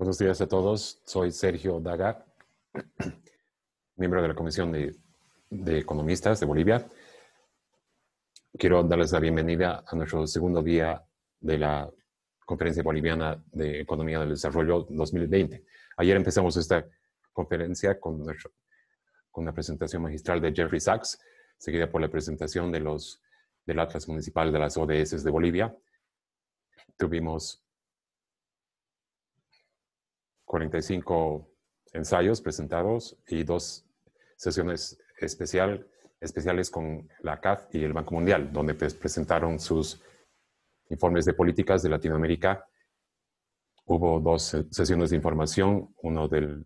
Buenos días a todos. Soy Sergio Daga, miembro de la Comisión de, Economistas de Bolivia. Quiero darles la bienvenida a nuestro segundo día de la Conferencia Boliviana de Economía del Desarrollo 2020. Ayer empezamos esta conferencia con, nuestro, con presentación magistral de Jeffrey Sachs, seguida por la presentación de los, del Atlas Municipal de las ODS de Bolivia. Tuvimos 45 ensayos presentados y dos sesiones especial, especiales con la CAF y el Banco Mundial, donde pues presentaron sus informes de políticas de Latinoamérica. Hubo dos sesiones de información, uno de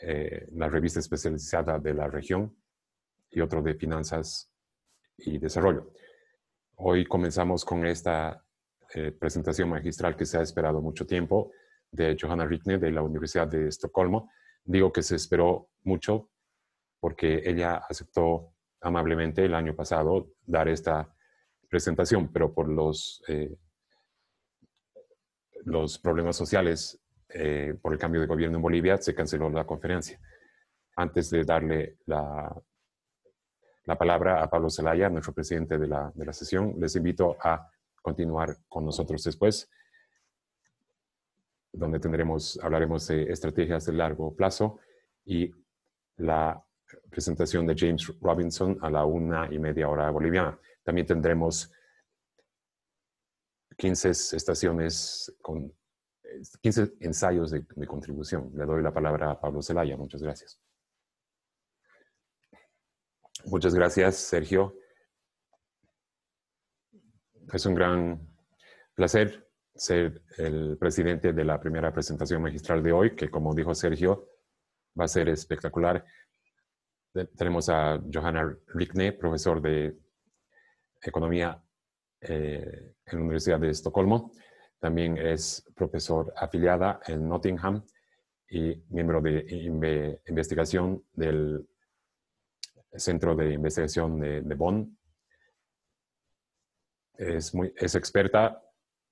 eh, la revista especializada de la región y otro de finanzas y desarrollo. Hoy comenzamos con esta eh, presentación magistral que se ha esperado mucho tiempo de Johanna Ritney de la Universidad de Estocolmo. Digo que se esperó mucho porque ella aceptó amablemente el año pasado dar esta presentación, pero por los, eh, los problemas sociales, eh, por el cambio de gobierno en Bolivia, se canceló la conferencia. Antes de darle la, la palabra a Pablo Zelaya, nuestro presidente de la sesión, les invito a continuar con nosotros después donde tendremos, hablaremos de estrategias de largo plazo y la presentación de James Robinson a la una y media hora boliviana. También tendremos 15 estaciones con 15 ensayos de, de contribución. Le doy la palabra a Pablo Zelaya. Muchas gracias. Muchas gracias, Sergio. Es un gran placer ser el presidente de la primera presentación magistral de hoy, que como dijo Sergio, va a ser espectacular. Tenemos a Johanna Rickne, profesor de Economía eh, en la Universidad de Estocolmo. También es profesor afiliada en Nottingham y miembro de investigación del Centro de Investigación de, Bonn. Es, muy, es experta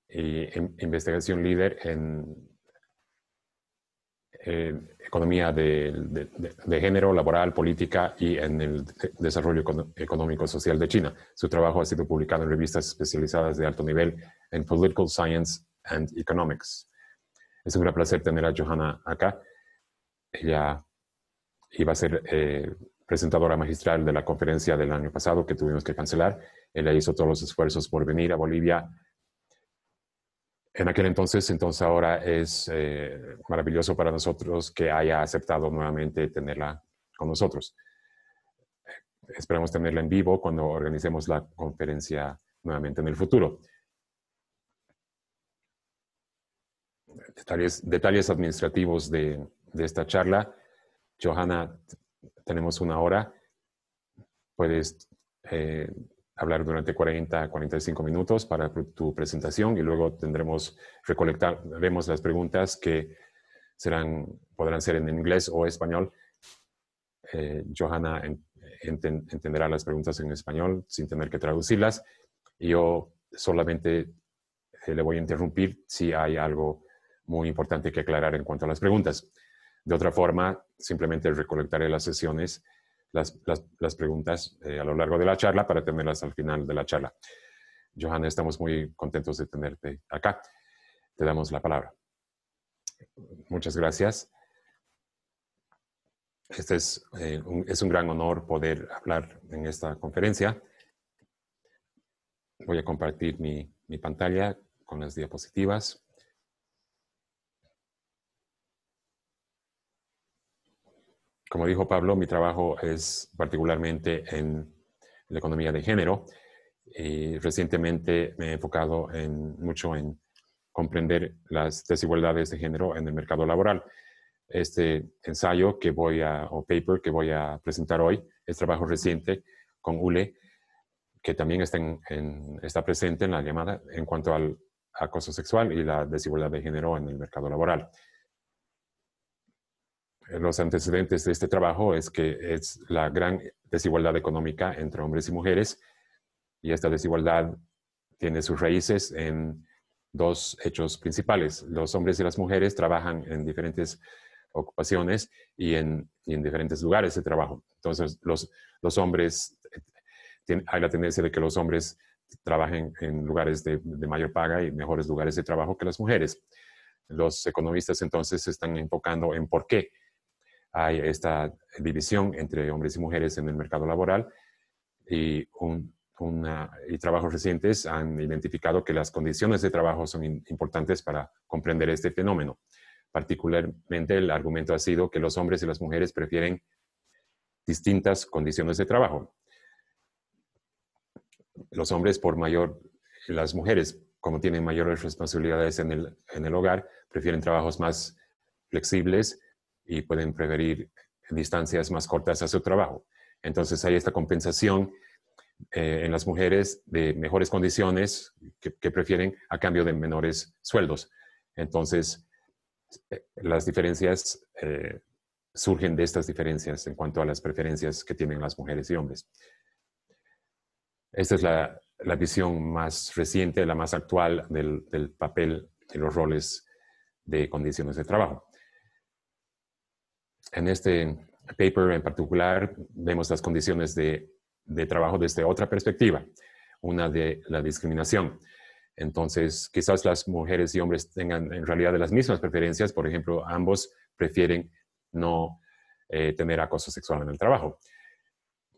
y eh, en, investigación líder en economía de, género, laboral, política y en el desarrollo económico social de China. Su trabajo ha sido publicado en revistas especializadas de alto nivel en Political Science and Economics. Es un gran placer tener a Johanna acá. Ella iba a ser eh, presentadora magistral de la conferencia del año pasado que tuvimos que cancelar. Ella hizo todos los esfuerzos por venir a Bolivia en aquel entonces, entonces ahora es eh, maravilloso para nosotros que haya aceptado nuevamente tenerla con nosotros. Esperamos tenerla en vivo cuando organicemos la conferencia nuevamente en el futuro. Detalles, administrativos de, esta charla. Johanna, tenemos una hora. Puedes eh, hablar durante 40 45 minutos para tu presentación y luego tendremos, recolectar, vemos las preguntas que serán, podrán ser en inglés o español. Eh, Johanna entenderá las preguntas en español sin tener que traducirlas. yo solamente eh, le voy a interrumpir si hay algo muy importante que aclarar en cuanto a las preguntas. De otra forma, simplemente recolectaré las sesiones las, preguntas eh, a lo largo de la charla para tenerlas al final de la charla. Johanna, estamos muy contentos de tenerte acá. Te damos la palabra. Muchas gracias. Este es, eh, un, gran honor poder hablar en esta conferencia. Voy a compartir mi, mi pantalla con las diapositivas. Como dijo Pablo, mi trabajo es particularmente en la economía de género y recientemente me he enfocado en, mucho en comprender las desigualdades de género en el mercado laboral. Este ensayo que voy a, o paper que voy a presentar hoy es trabajo reciente con ULE, que también está, está presente en la llamada en cuanto al acoso sexual y la desigualdad de género en el mercado laboral. Eh, los antecedentes de este trabajo es que es la gran desigualdad económica entre hombres y mujeres y esta desigualdad tiene sus raíces en dos hechos principales. Los hombres y las mujeres trabajan en diferentes ocupaciones y en, diferentes lugares de trabajo. Entonces, los, hombres, hay la tendencia de que los hombres trabajen en lugares de, de mayor paga y mejores lugares de trabajo que las mujeres. Los economistas entonces se están enfocando en por qué hay esta división entre hombres y mujeres en el mercado laboral y, un, trabajos recientes han identificado que las condiciones de trabajo son importantes para comprender este fenómeno. Particularmente el argumento ha sido que los hombres y las mujeres prefieren distintas condiciones de trabajo. Los hombres por mayor, las mujeres como tienen mayores responsabilidades en el hogar, prefieren trabajos más flexibles y pueden preferir distancias más cortas a su trabajo. Entonces hay esta compensación eh, en las mujeres de mejores condiciones que, prefieren a cambio de menores sueldos. Entonces eh, las diferencias eh, surgen de estas diferencias en cuanto a las preferencias que tienen las mujeres y hombres. Esta es la, visión más reciente, la más actual del, del papel de los roles de condiciones de trabajo. En este paper en particular vemos las condiciones de, trabajo desde otra perspectiva, una de la discriminación. Entonces, quizás las mujeres y hombres tengan en realidad las mismas preferencias. Por ejemplo, ambos prefieren no eh, tener acoso sexual en el trabajo.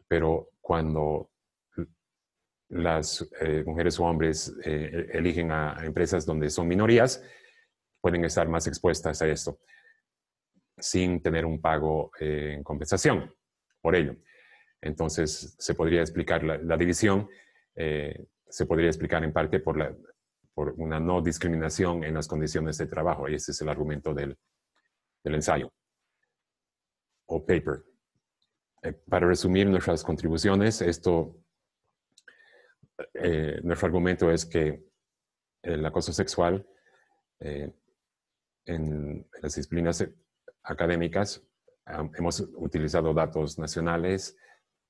Pero cuando las eh, mujeres o hombres eh, eligen a empresas donde son minorías, pueden estar más expuestas a esto sin tener un pago en compensación por ello. Entonces, se podría explicar la, división, eh, se podría explicar en parte por, una no discriminación en las condiciones de trabajo. Y ese es el argumento del, ensayo o paper. Eh, para resumir nuestras contribuciones, esto, eh, nuestro argumento es que el acoso sexual en, en las disciplinas académicas, hemos utilizado datos nacionales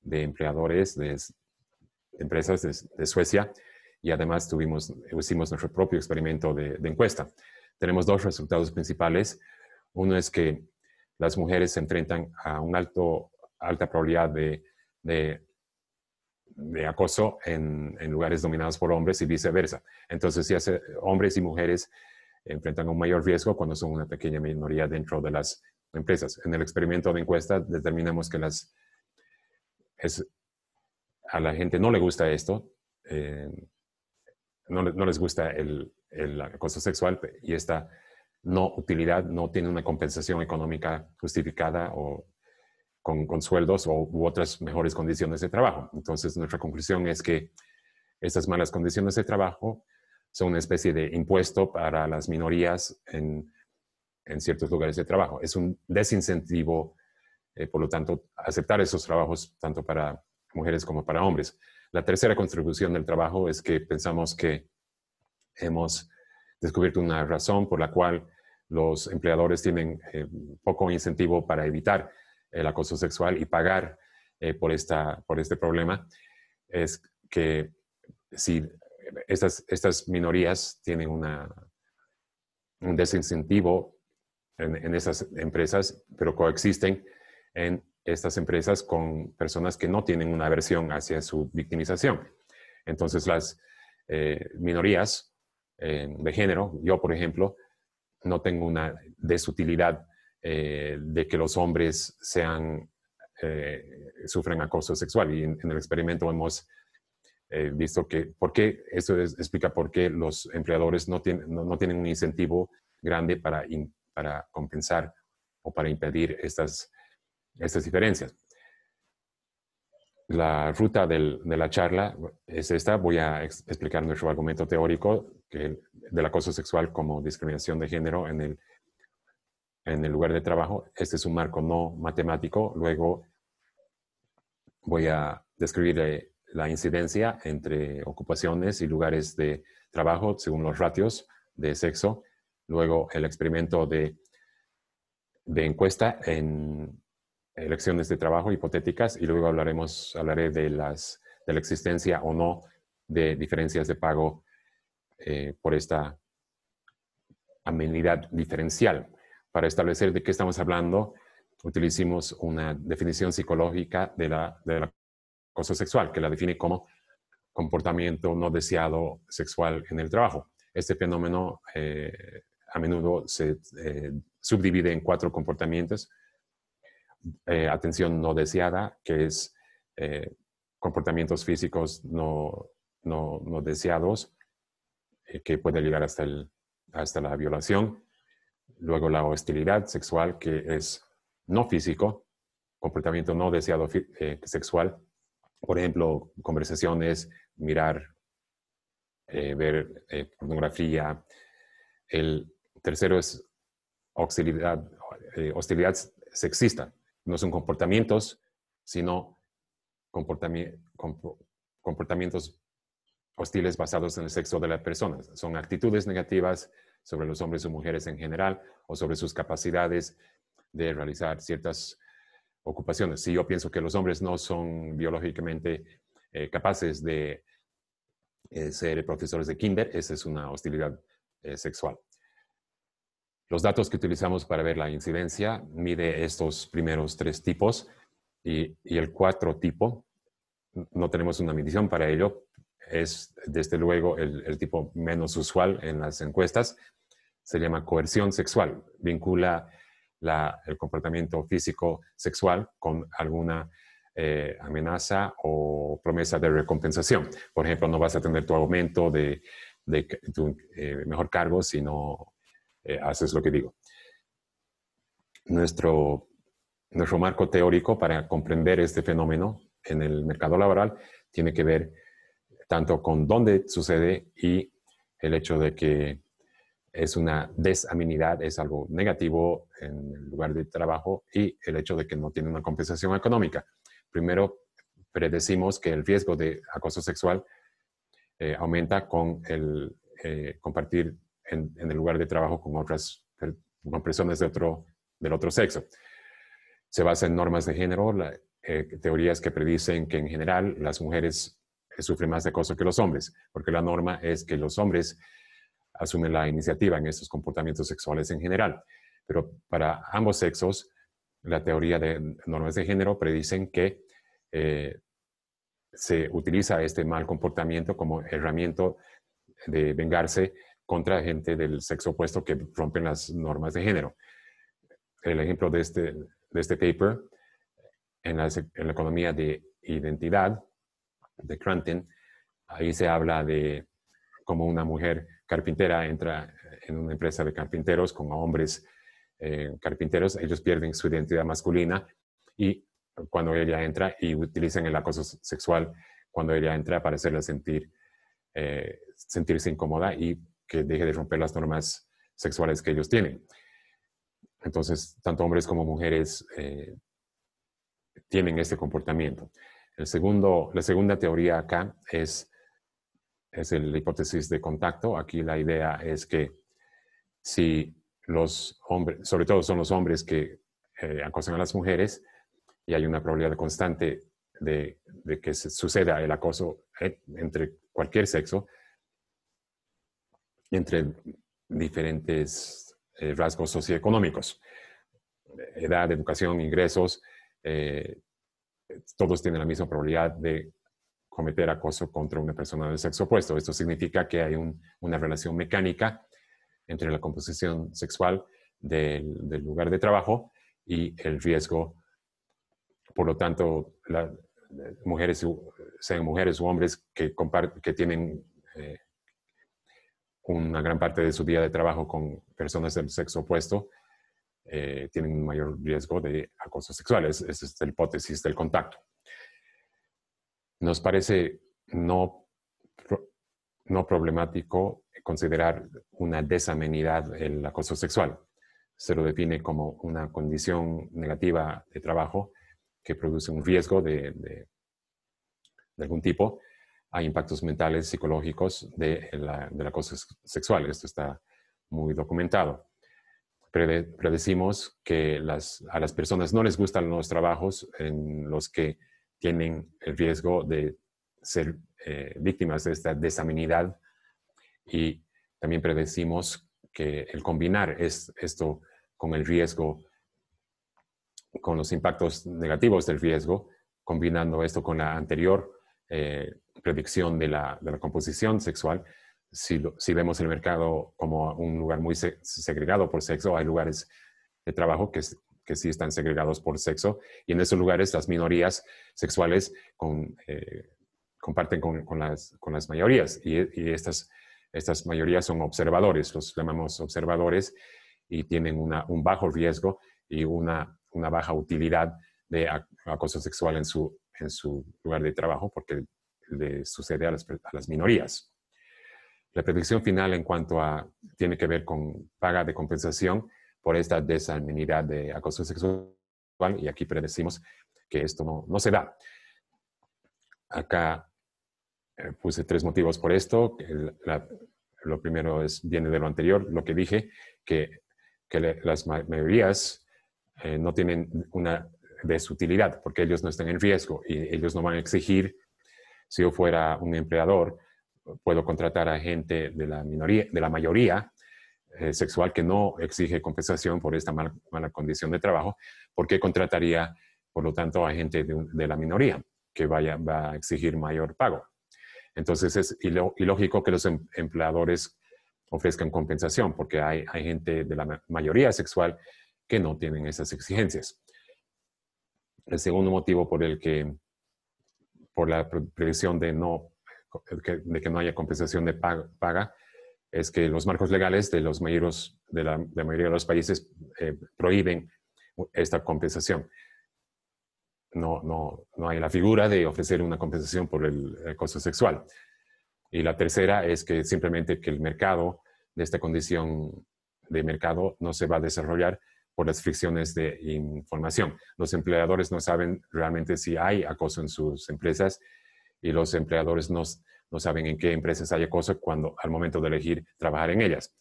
de empleadores, de empresas de, Suecia y además tuvimos, hicimos nuestro propio experimento de, encuesta. Tenemos dos resultados principales. Uno es que las mujeres se enfrentan a una alto, alta probabilidad de, de, acoso en, en, lugares dominados por hombres y viceversa. Entonces, si hombres y mujeres enfrentan un mayor riesgo cuando son una pequeña minoría dentro de las empresas. En el experimento de encuesta determinamos que las, a la gente no le gusta esto, eh, no, les gusta el, acoso sexual y esta no utilidad no tiene una compensación económica justificada o con, con sueldos o, u otras mejores condiciones de trabajo. Entonces, nuestra conclusión es que estas malas condiciones de trabajo son una especie de impuesto para las minorías en, en ciertos lugares de trabajo. Es un desincentivo, eh, por lo tanto, aceptar esos trabajos tanto para mujeres como para hombres. La tercera contribución del trabajo es que pensamos que hemos descubierto una razón por la cual los empleadores tienen eh, poco incentivo para evitar el acoso sexual y pagar eh, por, esta, por este problema. Es que si estas, estas minorías tienen una, un desincentivo en, esas empresas, pero coexisten en estas empresas con personas que no tienen una aversión hacia su victimización. Entonces las eh, minorías eh, de género, yo por ejemplo, no tengo una desutilidad eh, de que los hombres sean, sufren acoso sexual. Y en, el experimento hemos visto que, ¿por qué? explica por qué los empleadores no, tienen, no, tienen un incentivo grande para para compensar o para impedir estas, estas diferencias. La ruta de la charla es esta. Voy a explicar nuestro argumento teórico del acoso sexual como discriminación de género en el, en el lugar de trabajo. Este es un marco no matemático. Luego voy a describir eh, la incidencia entre ocupaciones y lugares de trabajo según los ratios de sexo Luego el experimento de, de encuesta en elecciones de trabajo hipotéticas y luego hablaremos, hablaré de, las, de la existencia o no de diferencias de pago eh, por esta amenidad diferencial. Para establecer de qué estamos hablando, utilizamos una definición psicológica de la, la acoso sexual, que la define como comportamiento no deseado sexual en el trabajo. Este fenómeno eh, a menudo se eh, subdivide en cuatro comportamientos. Eh, atención no deseada, que es eh, comportamientos físicos no, no, deseados, que puede llegar hasta, el, hasta la violación. Luego la hostilidad sexual, que es no físico, comportamiento no deseado sexual. Por ejemplo, conversaciones, mirar, ver pornografía, el Tercero es eh, hostilidad, sexista. No son comportamientos, sino comportamientos hostiles basados en el sexo de las personas. Son actitudes negativas sobre los hombres o mujeres en general o sobre sus capacidades de realizar ciertas ocupaciones. Si yo pienso que los hombres no son biológicamente eh, capaces de eh, ser profesores de kinder, esa es una hostilidad sexual. Los datos que utilizamos para ver la incidencia mide estos primeros tres tipos y, el cuatro tipo, no tenemos una medición para ello, es desde luego el, tipo menos usual en las encuestas, se llama coerción sexual, vincula el comportamiento físico sexual con alguna eh, amenaza o promesa de recompensación. Por ejemplo, no vas a tener tu aumento de, tu eh, mejor cargo si no eh, haces lo que digo. Nuestro, nuestro marco teórico para comprender este fenómeno en el mercado laboral tiene que ver tanto con dónde sucede y el hecho de que es una desaminidad, es algo negativo en el lugar de trabajo y el hecho de que no tiene una compensación económica. Primero, predecimos que el riesgo de acoso sexual eh, aumenta con el eh, compartir en, el lugar de trabajo con otras con personas de otro, del otro sexo. Se basa en normas de género, eh, teorías que predicen que en general las mujeres sufren más de acoso que los hombres, porque la norma es que los hombres asumen la iniciativa en estos comportamientos sexuales en general. Pero para ambos sexos, la teoría de normas de género predicen que eh, se utiliza este mal comportamiento como herramienta de vengarse contra gente del sexo opuesto que rompen las normas de género. El ejemplo de este, de este paper en la, economía de identidad de Cranton, ahí se habla de cómo una mujer carpintera entra en una empresa de carpinteros con hombres eh, carpinteros, ellos pierden su identidad masculina y cuando ella entra y utilizan el acoso sexual cuando ella entra para hacerla sentir, eh, sentirse incómoda y que deje de romper las normas sexuales que ellos tienen. Entonces, tanto hombres como mujeres eh, tienen este comportamiento. la segunda teoría acá es, la hipótesis de contacto. Aquí la idea es que si los hombres, sobre todo son los hombres que eh, acosan a las mujeres, y hay una probabilidad constante de, que suceda el acoso eh, entre cualquier sexo, entre diferentes eh, rasgos socioeconómicos, edad, educación, ingresos, eh, todos tienen la misma probabilidad de cometer acoso contra una persona del sexo opuesto. Esto significa que hay una relación mecánica entre la composición sexual del, lugar de trabajo y el riesgo. Por lo tanto, las eh, mujeres, sean mujeres u hombres que, tienen una gran parte de su día de trabajo con personas del sexo opuesto, eh, tienen un mayor riesgo de acoso sexual. Esa es la hipótesis del contacto. Nos parece no, no problemático considerar una desamenidad el acoso sexual. Se lo define como una condición negativa de trabajo que produce un riesgo de algún tipo hay impactos mentales, psicológicos de eh, la, del acoso sexual. Esto está muy documentado. predecimos que a las personas no les gustan los trabajos en los que tienen el riesgo de ser eh, víctimas de esta desaminidad y también predecimos que el combinar esto con el riesgo, con los impactos negativos del riesgo, combinando esto con la anterior eh, predicción de la, composición sexual. Si, vemos el mercado como un lugar muy segregado por sexo, hay lugares de trabajo que, sí están segregados por sexo y en esos lugares las minorías sexuales eh, comparten con, las, mayorías y, estas, mayorías son observadores, los llamamos observadores y tienen un bajo riesgo y una baja utilidad de acoso sexual en su, en su lugar de trabajo porque le sucede a las, minorías. La predicción final en cuanto a tiene que ver con paga de compensación por esta desalminidad de acoso sexual y aquí predecimos que esto no, se da. Acá eh, puse tres motivos por esto. lo primero es, viene de lo anterior, lo que dije, que, que las mayorías eh, no tienen una de su utilidad, porque ellos no están en riesgo y ellos no van a exigir, si yo fuera un empleador, puedo contratar a gente de la, de la mayoría eh, sexual que no exige compensación por esta mala condición de trabajo, porque contrataría, por lo tanto, a gente de, la minoría que vaya, va a exigir mayor pago? Entonces es ilógico que los em, empleadores ofrezcan compensación porque hay, hay gente de la mayoría sexual que no tienen esas exigencias. El segundo motivo por el que, por la previsión de, no, de que no haya compensación de paga, es que los marcos legales de, la, mayoría de los países eh, prohíben esta compensación. No, no hay la figura de ofrecer una compensación por el acoso sexual. Y la tercera es que simplemente que el mercado de esta condición de mercado no se va a desarrollar por las fricciones de información. Los empleadores no saben realmente si hay acoso en sus empresas y los empleadores no, saben en qué empresas hay acoso cuando al momento de elegir trabajar en ellas.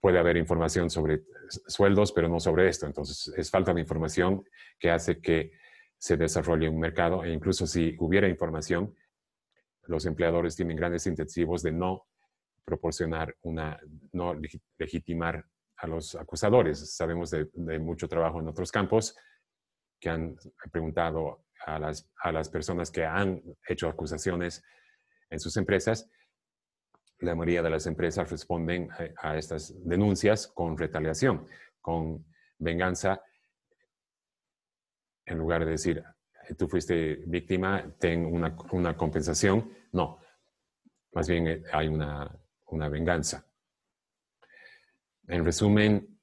Puede haber información sobre sueldos, pero no sobre esto. Entonces, es falta de información que hace que se desarrolle un mercado e incluso si hubiera información, los empleadores tienen grandes incentivos de no proporcionar una, no legitimar a los acusadores. Sabemos de, mucho trabajo en otros campos que han preguntado a las, personas que han hecho acusaciones en sus empresas. La mayoría de las empresas responden a, estas denuncias con retaliación, con venganza, en lugar de decir, tú fuiste víctima, ten una, compensación. No, más bien eh, hay una venganza. En resumen,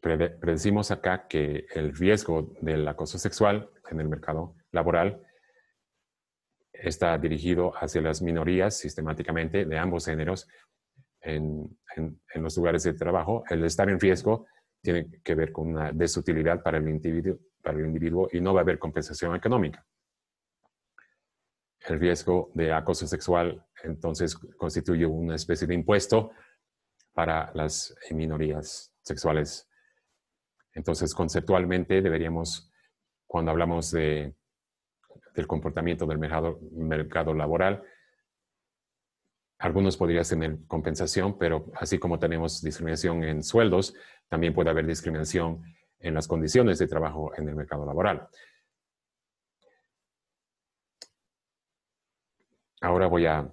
predecimos acá que el riesgo del acoso sexual en el mercado laboral está dirigido hacia las minorías sistemáticamente de ambos géneros en, los lugares de trabajo. El estar en riesgo tiene que ver con una desutilidad para el individuo, para el individuo y no va a haber compensación económica. El riesgo de acoso sexual entonces constituye una especie de impuesto para las eh, minorías sexuales. Entonces, conceptualmente deberíamos, cuando hablamos del comportamiento del mercado, mercado laboral, algunos podrían tener compensación, pero así como tenemos discriminación en sueldos, también puede haber discriminación en las condiciones de trabajo en el mercado laboral. Ahora voy a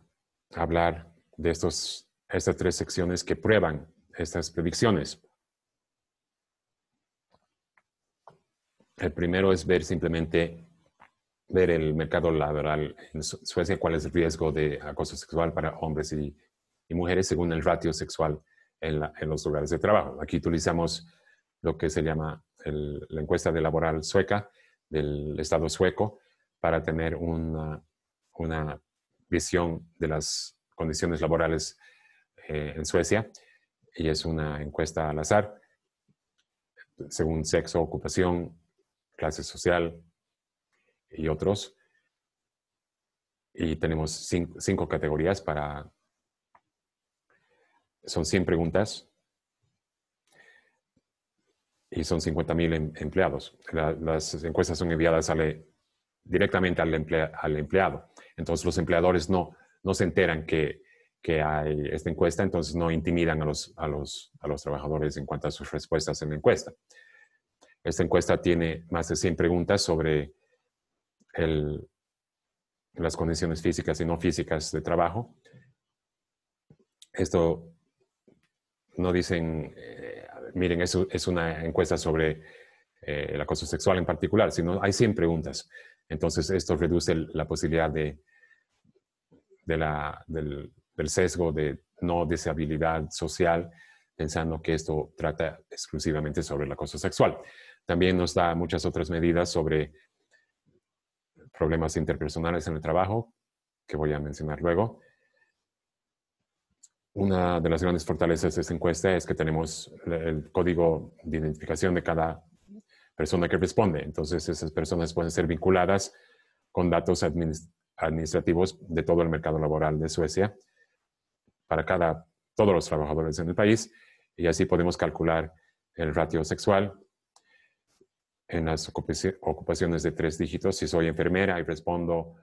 hablar de estos estas tres secciones que prueban estas predicciones. El primero es ver simplemente ver el mercado laboral en Suecia, cuál es el riesgo de acoso sexual para hombres y, mujeres según el ratio sexual en, los lugares de trabajo. Aquí utilizamos lo que se llama la encuesta de laboral sueca del Estado sueco para tener una, una visión de las condiciones laborales eh, en Suecia y es una encuesta al azar, según sexo, ocupación, clase social y otros. Y tenemos cinco, categorías para... Son 100 preguntas y son 50.000 em-, empleados. las encuestas son enviadas e, directamente al, al, empleado. Entonces los empleadores no, no se enteran que que hay esta encuesta, entonces no intimidan a los, a los, a los trabajadores en cuanto a sus respuestas en la encuesta. Esta encuesta tiene más de 100 preguntas sobre las condiciones físicas y no físicas de trabajo. Esto no dicen, eh, miren, es una encuesta sobre eh, el acoso sexual en particular, sino hay 100 preguntas. Entonces, esto reduce la posibilidad de, de la, del, del sesgo de no deseabilidad social, pensando que esto trata exclusivamente sobre el acoso sexual. También nos da muchas otras medidas sobre problemas interpersonales en el trabajo, que voy a mencionar luego. Una de las grandes fortalezas de esta encuesta es que tenemos el código de identificación de cada persona que responde. Entonces, esas personas pueden ser vinculadas con datos administrativos de todo el mercado laboral de Suecia para cada, todos los trabajadores en el país y así podemos calcular el ratio sexual en las ocupaciones de tres dígitos. Si soy enfermera y respondo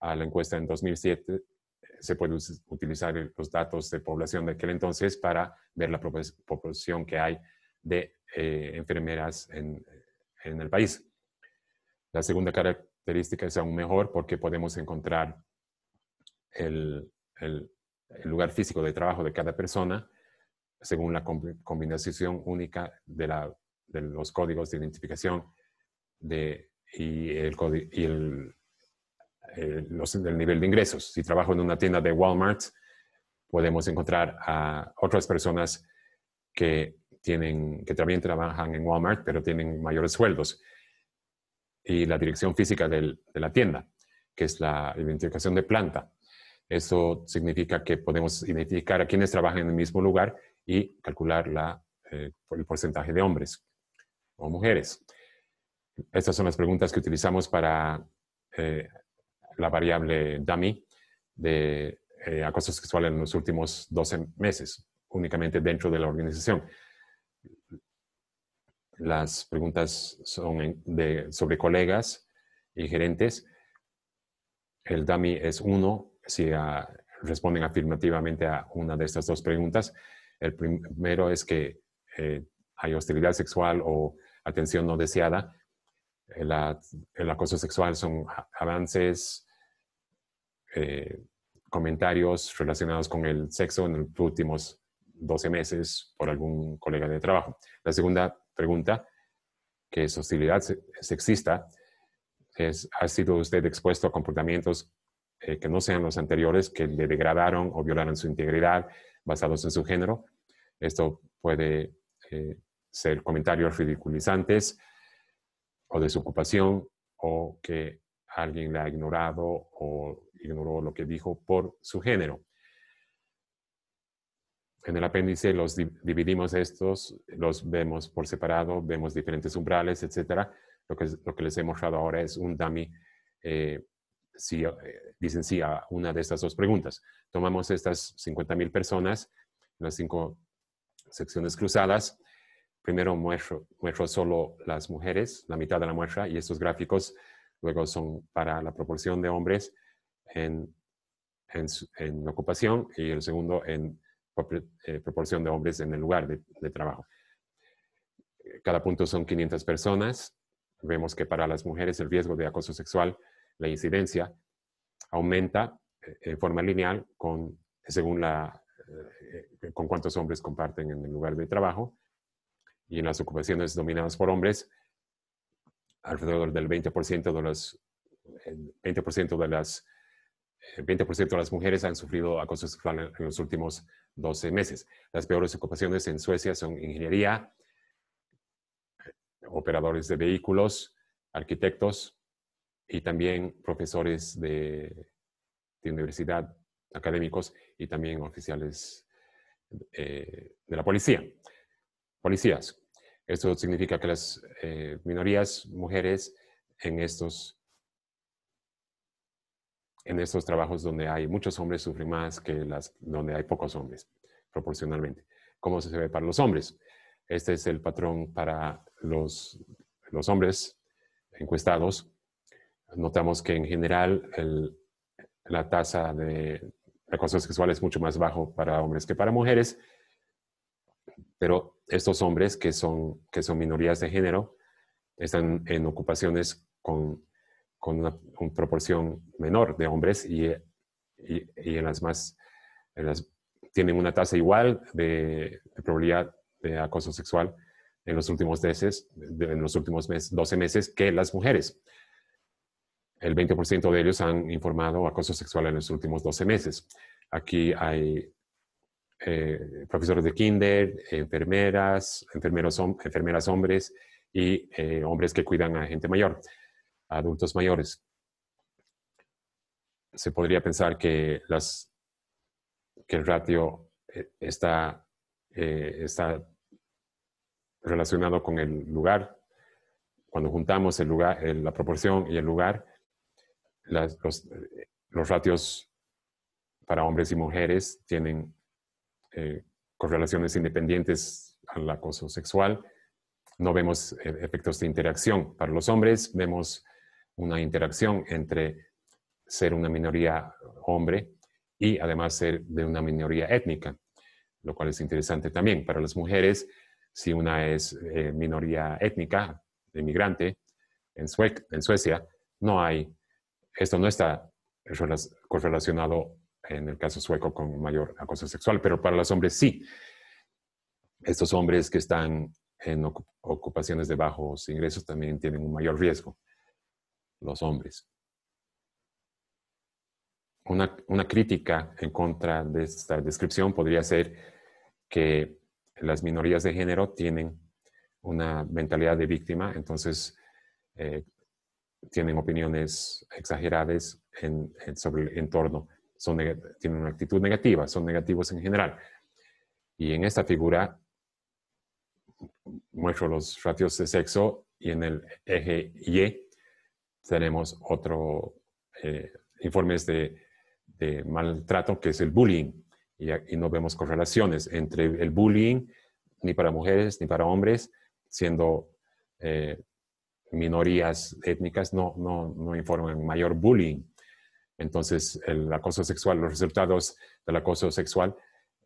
a la encuesta en 2007, se pueden utilizar los datos de población de aquel entonces para ver la proporción que hay de eh, enfermeras en, en, el país. La segunda característica es aún mejor porque podemos encontrar el, el lugar físico de trabajo de cada persona según la combinación única de, los códigos de identificación de, y, eh, el, nivel de ingresos. Si trabajo en una tienda de Walmart, podemos encontrar a otras personas que, también trabajan en Walmart, pero tienen mayores sueldos. Y la dirección física de la tienda, que es la identificación de planta. Eso significa que podemos identificar a quienes trabajan en el mismo lugar y calcular la, eh, el porcentaje de hombres o mujeres. Estas son las preguntas que utilizamos para eh, la variable dummy de eh, acoso sexual en los últimos 12 meses, únicamente dentro de la organización. Las preguntas son de, sobre colegas y gerentes. El dummy es uno si responden afirmativamente a una de estas dos preguntas, el primero es que eh, hay hostilidad sexual o atención no deseada. El, acoso sexual son avances, eh, comentarios relacionados con el sexo en los últimos 12 meses por algún colega de trabajo. La segunda pregunta, que es hostilidad sexista, es, ¿ha sido usted expuesto a comportamientos eh, que no sean los anteriores, que le degradaron o violaron su integridad basados en su género. Esto puede eh, ser comentarios ridiculizantes o de desocupación o que alguien le ha ignorado o ignoró lo que dijo por su género. En el apéndice los dividimos estos, los vemos por separado, vemos diferentes umbrales, etc. Lo que, lo que les he mostrado ahora es un dummy eh, si eh, dicen sí a una de estas dos preguntas. Tomamos estas 50.000 personas, las cinco secciones cruzadas. Primero muestro, solo las mujeres, la mitad de la muestra, y estos gráficos luego son para la proporción de hombres en, ocupación y el segundo en eh, proporción de hombres en el lugar de, de trabajo. Cada punto son 500 personas. Vemos que para las mujeres el riesgo de acoso sexual la incidencia aumenta eh, en forma lineal con, según la, eh, eh, con cuántos hombres comparten en el lugar de trabajo. Y en las ocupaciones dominadas por hombres, alrededor del 20% de las, 20% de las 20% de las mujeres han sufrido acoso sexual en los últimos 12 meses. Las peores ocupaciones en Suecia son ingeniería, operadores de vehículos, arquitectos, y también profesores de, universidad, académicos y también oficiales eh, de la policía, policías. Esto significa que las eh, minorías mujeres en estos, en estos trabajos donde hay muchos hombres sufren más que las donde hay pocos hombres, proporcionalmente. ¿Cómo se ve para los hombres? Este es el patrón para los, los hombres encuestados notamos que en general la tasa de acoso sexual es mucho más bajo para hombres que para mujeres, pero estos hombres que son, minorías de género están en ocupaciones con, una, proporción menor de hombres y, en las más, tienen una tasa igual de, probabilidad de acoso sexual en los últimos meses, en los últimos meses, 12 meses que las mujeres el 20% de ellos han informado acoso sexual en los últimos 12 meses. Aquí hay eh, profesores de kinder, enfermeras, enfermeros, enfermeras hombres y eh, hombres que cuidan a gente mayor, adultos mayores. Se podría pensar que, el ratio eh, está, está relacionado con el lugar. Cuando juntamos el lugar, la proporción y el lugar, los, ratios para hombres y mujeres tienen eh, correlaciones independientes al acoso sexual. No vemos eh, efectos de interacción. Para los hombres vemos una interacción entre ser una minoría hombre y además ser de una minoría étnica, lo cual es interesante también. Para las mujeres, si una es eh, minoría étnica, inmigrante, en Suecia, no hay esto no está correlacionado en el caso sueco con mayor acoso sexual, pero para los hombres sí. Estos hombres que están en ocupaciones de bajos ingresos también tienen un mayor riesgo, los hombres. Una, crítica en contra de esta descripción podría ser que las minorías de género tienen una mentalidad de víctima, entonces eh, tienen opiniones exageradas en, sobre el entorno, son, tienen una actitud negativa, son negativos en general. Y en esta figura muestro los ratios de sexo y en el eje Y tenemos otro eh, informes de, maltrato que es el bullying y, aquí no vemos correlaciones entre el bullying ni para mujeres ni para hombres siendo eh, minorías étnicas no, no, no informan mayor bullying. Entonces, el acoso sexual, los resultados del acoso sexual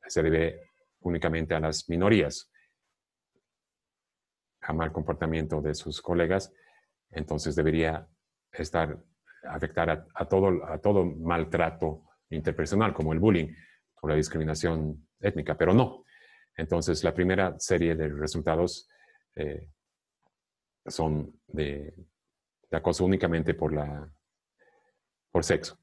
se debe únicamente a las minorías, a mal comportamiento de sus colegas. Entonces, debería estar afectar a, todo, a todo maltrato interpersonal, como el bullying o la discriminación étnica, pero no. Entonces, la primera serie de resultados eh, son de, acoso únicamente por, la, por sexo.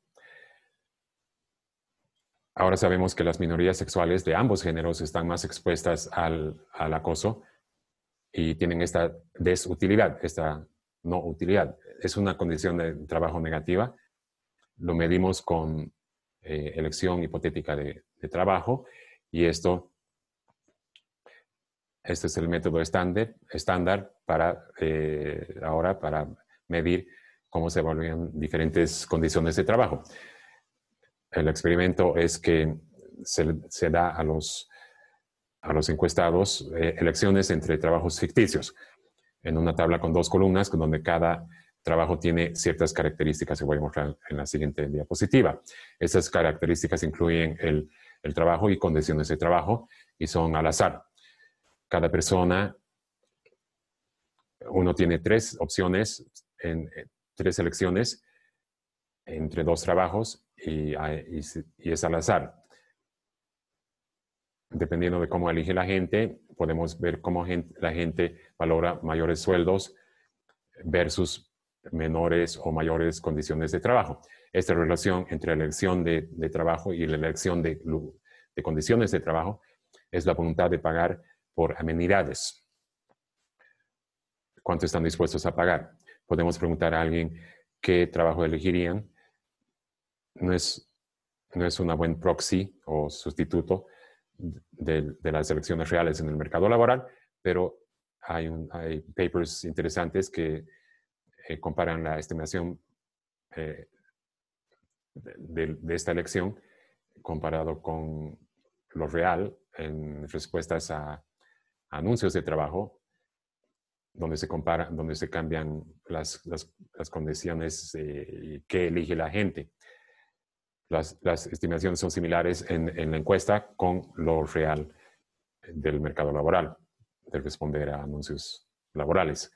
Ahora sabemos que las minorías sexuales de ambos géneros están más expuestas al, acoso y tienen esta desutilidad, esta no utilidad. Es una condición de trabajo negativa. Lo medimos con eh, elección hipotética de, trabajo y esto, este es el método estándar, estándar para eh, ahora para medir cómo se evalúan diferentes condiciones de trabajo. El experimento es que se, da a los, a los encuestados eh, elecciones entre trabajos ficticios en una tabla con dos columnas donde cada trabajo tiene ciertas características que voy a mostrar en la siguiente diapositiva. Esas características incluyen el, el trabajo y condiciones de trabajo y son al azar. Cada persona uno tiene tres opciones, en, eh, tres elecciones entre dos trabajos y, es al azar. Dependiendo de cómo elige la gente, podemos ver cómo la gente valora mayores sueldos versus menores o mayores condiciones de trabajo. Esta relación entre la elección de, trabajo y la elección de, de, condiciones de trabajo es la voluntad de pagar por amenidades cuánto están dispuestos a pagar. Podemos preguntar a alguien qué trabajo elegirían. No es, una buen proxy o sustituto de, las elecciones reales en el mercado laboral, pero hay, papers interesantes que eh, comparan la estimación eh, de, esta elección comparado con lo real en respuestas a anuncios de trabajo donde se compara, donde se cambian las, las, condiciones eh, que elige la gente. Las, las estimaciones son similares en, en, la encuesta con lo real del mercado laboral, de responder a anuncios laborales.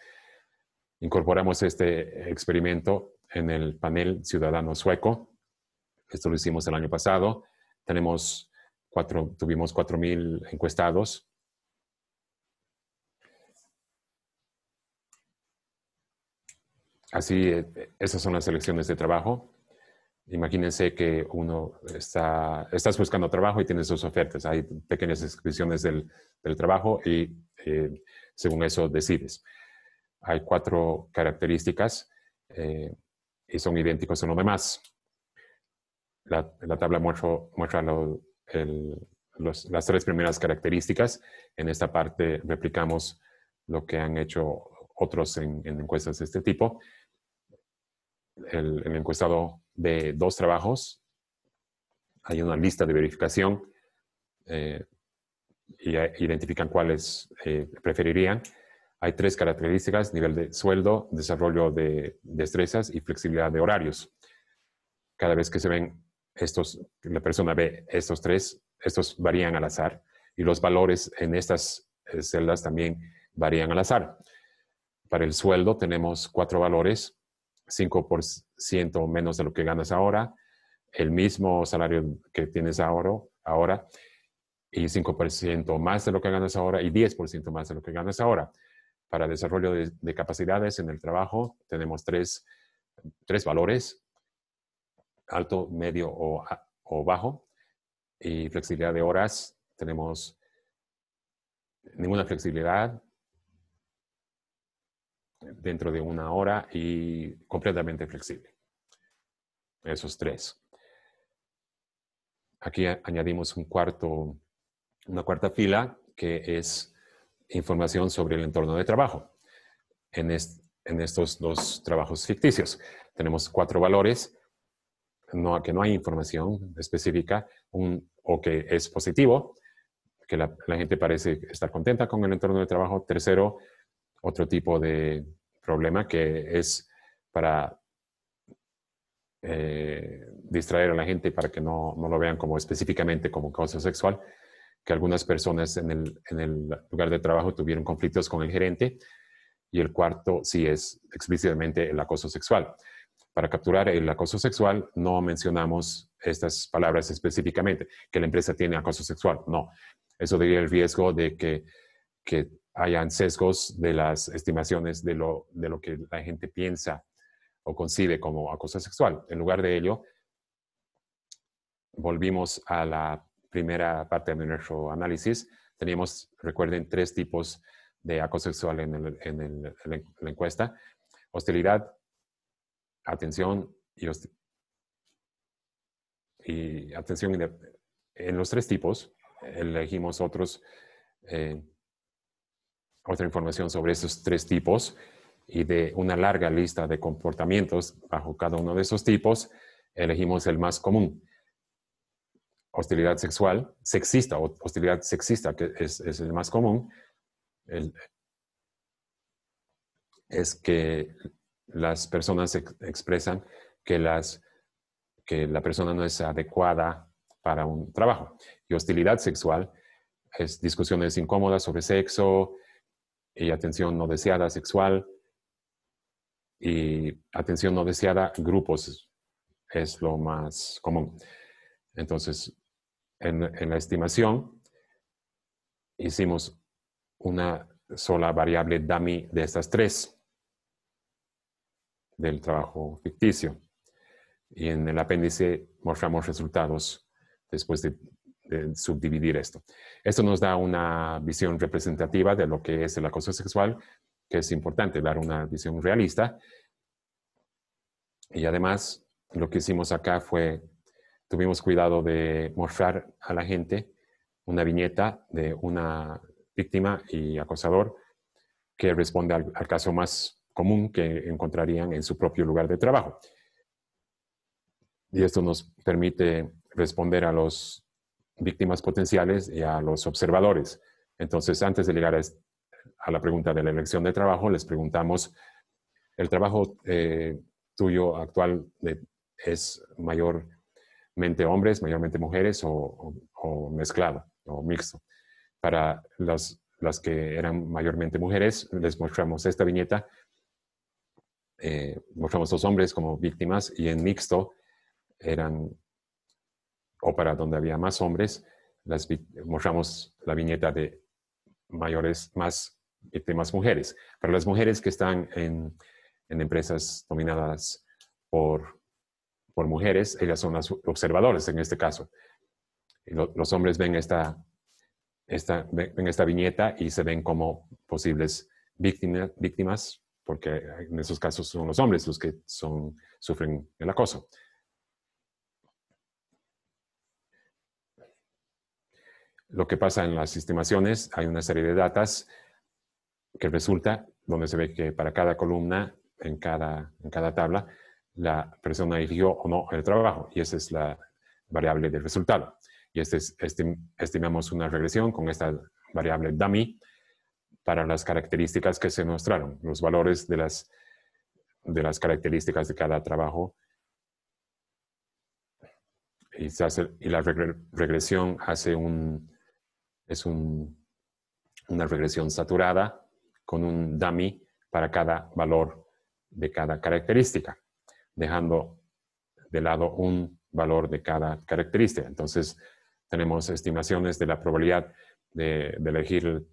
Incorporamos este experimento en el panel Ciudadano Sueco. Esto lo hicimos el año pasado. Tenemos cuatro, tuvimos 4.000 encuestados Así, eh, esas son las selecciones de trabajo. Imagínense que uno está, estás buscando trabajo y tienes sus ofertas. Hay pequeñas descripciones del, trabajo y eh, según eso decides. Hay cuatro características eh, y son idénticos a lo demás. La, tabla muestra, las tres primeras características. En esta parte replicamos lo que han hecho otros en encuestas de este tipo el, encuestado ve dos trabajos, hay una lista de verificación eh, y identifican cuáles eh, preferirían. Hay tres características, nivel de sueldo, desarrollo de destrezas y flexibilidad de horarios. Cada vez que se ven estos, la persona ve estos tres, estos varían al azar y los valores en estas eh, celdas también varían al azar. Para el sueldo tenemos cuatro valores 5% menos de lo que ganas ahora, el mismo salario que tienes ahora, ahora y 5% más de lo que ganas ahora y 10% más de lo que ganas ahora. Para desarrollo de, capacidades en el trabajo tenemos tres, valores, alto, medio o bajo, y flexibilidad de horas tenemos ninguna flexibilidad, dentro de una hora y completamente flexible. Esos tres. Aquí añadimos un cuarto, una cuarta fila que es información sobre el entorno de trabajo. En, estos dos trabajos ficticios tenemos cuatro valores que no hay información específica o que es positivo, que la gente parece estar contenta con el entorno de trabajo. Tercero, otro tipo de problema que es para eh, distraer a la gente para que no, no, lo vean como específicamente como acoso sexual, que algunas personas en el, en el lugar de trabajo tuvieron conflictos con el gerente y el cuarto sí es explícitamente el acoso sexual. Para capturar el acoso sexual no mencionamos estas palabras específicamente, que la empresa tiene acoso sexual, no. Eso diría el riesgo de que, que hayan sesgos de las estimaciones de lo, de lo que la gente piensa o concibe como acoso sexual. En lugar de ello, volvimos a la primera parte de nuestro análisis. Teníamos, recuerden, tres tipos de acoso sexual en, la encuesta. Hostilidad, atención y, y atención. En los tres tipos elegimos otros eh, otra información sobre esos tres tipos y de una larga lista de comportamientos bajo cada uno de esos tipos, elegimos el más común. Hostilidad sexual, sexista, hostilidad sexista, que es, el más común, es que las personas expresan que, las, que la persona no es adecuada para un trabajo. Y hostilidad sexual es discusiones incómodas sobre sexo, y atención no deseada sexual y atención no deseada grupos es lo más común. Entonces, en, la estimación hicimos una sola variable dummy de estas tres del trabajo ficticio. Y en el apéndice mostramos resultados después de eh, subdividir esto. Esto nos da una visión representativa de lo que es el acoso sexual, que es importante dar una visión realista. Y además, lo que hicimos acá fue, tuvimos cuidado de mostrar a la gente una viñeta de una víctima y acosador que responde al caso más común que encontrarían en su propio lugar de trabajo. Y esto nos permite responder a los víctimas potenciales y a los observadores. Entonces, antes de llegar a, la pregunta de la elección de trabajo, les preguntamos, ¿el trabajo eh, tuyo actual es mayormente hombres, mayormente mujeres o, mezclado o mixto? Para las, que eran mayormente mujeres, les mostramos esta viñeta. Eh, mostramos los hombres como víctimas y en mixto eran o para donde había más hombres, mostramos la viñeta de mayores, más más mujeres. Para las mujeres que están en, empresas dominadas por, mujeres, ellas son las observadoras en este caso. los hombres ven esta, viñeta y se ven como posibles víctimas, porque en esos casos son los hombres los que sufren el acoso. lo que pasa en las estimaciones, hay una serie de datas que resulta, donde se ve que para cada columna, en cada, en cada tabla, la persona eligió o no el trabajo. Y esa es la variable del resultado. Y este es, este, estimamos una regresión con esta variable dummy para las características que se mostraron, los valores de las, de las características de cada trabajo. Y, y la regresión hace un, es una regresión saturada con un dummy para cada valor de cada característica, dejando de lado un valor de cada característica. Entonces, tenemos estimaciones de la probabilidad de, elegir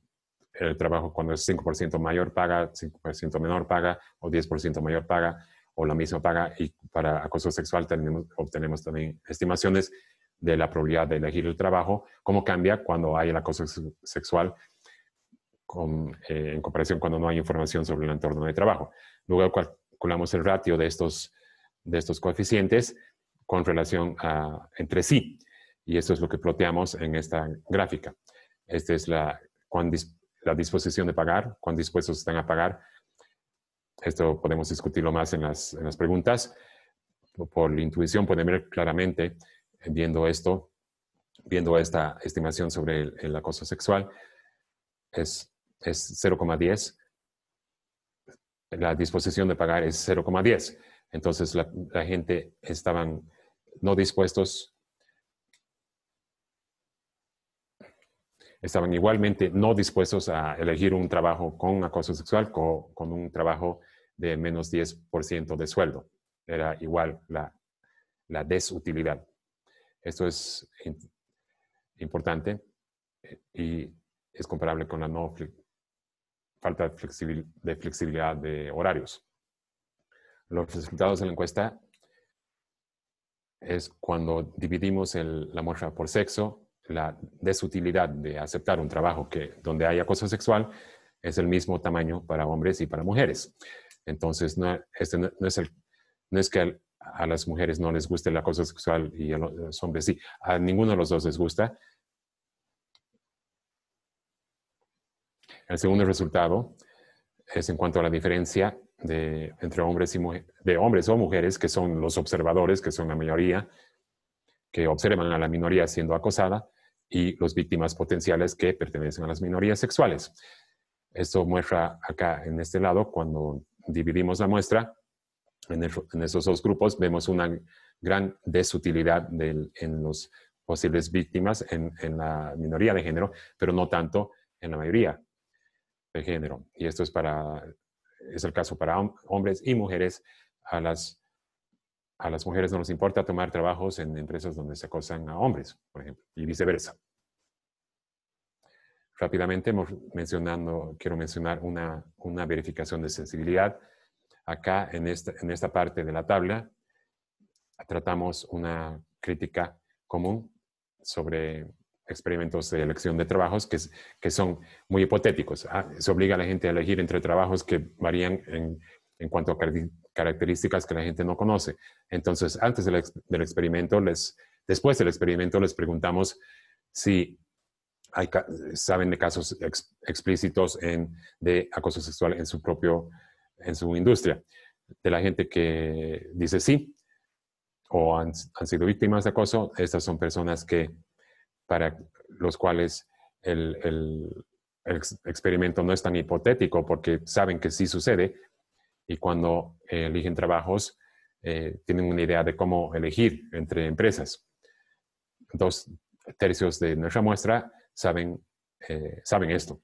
el, trabajo cuando es 5% mayor paga, 5% menor paga o 10% mayor paga o la misma paga. Y para acoso sexual obtenemos también estimaciones de la probabilidad de elegir el trabajo, cómo cambia cuando hay el acoso sexual eh, en comparación cuando no hay información sobre el entorno de trabajo. Luego calculamos el ratio de estos, de estos coeficientes con relación a, entre sí. Y esto es lo que ploteamos en esta gráfica. Esta es la, disposición de pagar, cuán dispuestos están a pagar. Esto podemos discutirlo más en las, preguntas. Por, la intuición pueden ver claramente viendo esto, viendo esta estimación sobre el, acoso sexual, es, 0,10. La disposición de pagar es 0,10. Entonces la, gente estaban no dispuestos, estaban igualmente no dispuestos a elegir un trabajo con acoso sexual con, un trabajo de menos 10% de sueldo. Era igual la desutilidad. Esto es importante eh, y es comparable con la no falta de flexibilidad de horarios. Los resultados de la encuesta es cuando dividimos la muestra por sexo, la desutilidad de aceptar un trabajo que, donde hay acoso sexual es el mismo tamaño para hombres y para mujeres. Entonces, no, este no, no, es, el, no es que a las mujeres no les gusta el acoso sexual y a los hombres sí. A ninguno de los dos les gusta. El segundo resultado es en cuanto a la diferencia de, entre hombres, y de hombres o mujeres, que son los observadores, que son la mayoría, que observan a la minoría siendo acosada, y los víctimas potenciales que pertenecen a las minorías sexuales. Esto muestra acá en este lado, cuando dividimos la muestra, en, esos dos grupos vemos una gran desutilidad en los posibles víctimas en, la minoría de género, pero no tanto en la mayoría de género. Y esto es, para, es el caso para hombres y mujeres. A las, a las mujeres no nos importa tomar trabajos en empresas donde se acosan a hombres, por ejemplo, y viceversa. Rápidamente, mencionando, quiero mencionar una, una verificación de sensibilidad Acá, en esta, en esta parte de la tabla, tratamos una crítica común sobre experimentos de elección de trabajos que, que son muy hipotéticos. Ah, se obliga a la gente a elegir entre trabajos que varían en, en cuanto a características que la gente no conoce. Entonces, antes del, experimento, les, después del experimento, les preguntamos si saben de casos explícitos de acoso sexual en su propio en su industria, de la gente que dice sí o han, sido víctimas de acoso, estas son personas que, para los cuales el, experimento no es tan hipotético porque saben que sí sucede y cuando eligen trabajos eh, tienen una idea de cómo elegir entre empresas. Dos tercios de nuestra muestra saben, eh, saben esto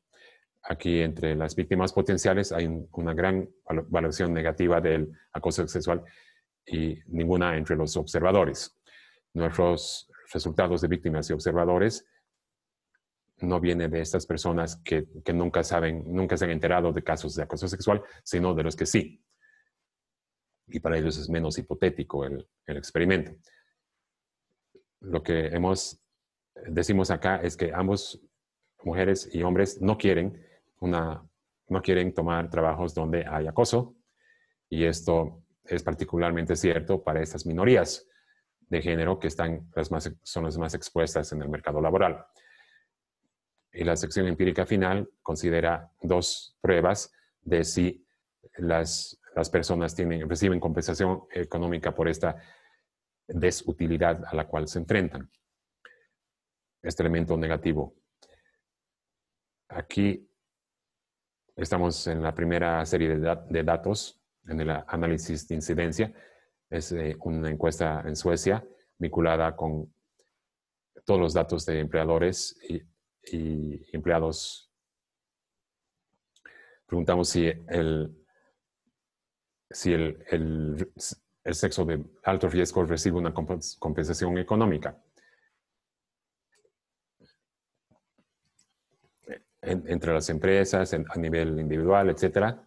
aquí entre las víctimas potenciales hay una gran valoración negativa del acoso sexual y ninguna entre los observadores. Nuestros resultados de víctimas y observadores no viene de estas personas que, nunca saben, nunca se han enterado de casos de acoso sexual, sino de los que sí. Y para ellos es menos hipotético el, experimento. Lo que hemos, decimos acá es que ambos mujeres y hombres no quieren una, no quieren tomar trabajos donde hay acoso y esto es particularmente cierto para estas minorías de género que están las más, son las más expuestas en el mercado laboral. Y la sección empírica final considera dos pruebas de si las, personas tienen, reciben compensación económica por esta desutilidad a la cual se enfrentan. Este elemento negativo. Aquí Estamos en la primera serie de, datos, en el análisis de incidencia. Es eh, una encuesta en Suecia vinculada con todos los datos de empleadores y, empleados. Preguntamos si el, si el sexo de alto riesgo recibe una compensación económica. entre las empresas, a nivel individual, etcétera,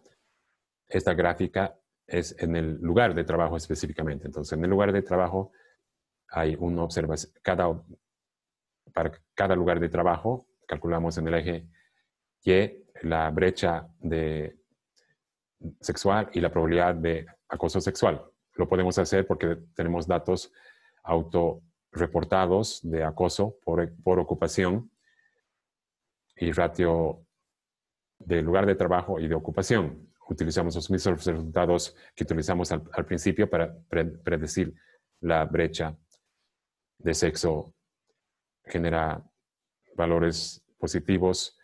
esta gráfica es en el lugar de trabajo específicamente. Entonces, en el lugar de trabajo hay una observación, cada, para cada lugar de trabajo, calculamos en el eje Y la brecha de, sexual y la probabilidad de acoso sexual. Lo podemos hacer porque tenemos datos autorreportados de acoso por, por ocupación y ratio de lugar de trabajo y de ocupación. Utilizamos los mismos resultados que utilizamos al, principio para predecir la brecha de sexo. Genera valores positivos,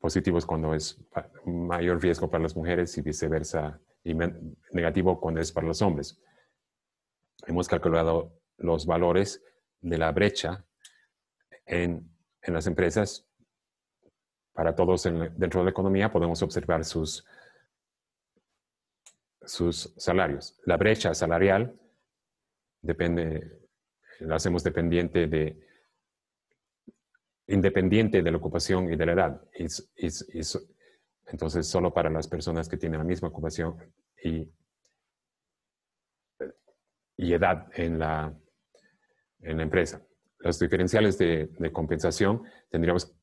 positivos cuando es mayor riesgo para las mujeres y viceversa, y negativo cuando es para los hombres. Hemos calculado los valores de la brecha en, en las empresas, para todos dentro de la economía, podemos observar sus, sus salarios. La brecha salarial depende, la hacemos dependiente de, independiente de la ocupación y de la edad. entonces, solo para las personas que tienen la misma ocupación y, y edad en la, en la empresa los diferenciales de, compensación, tendríamos,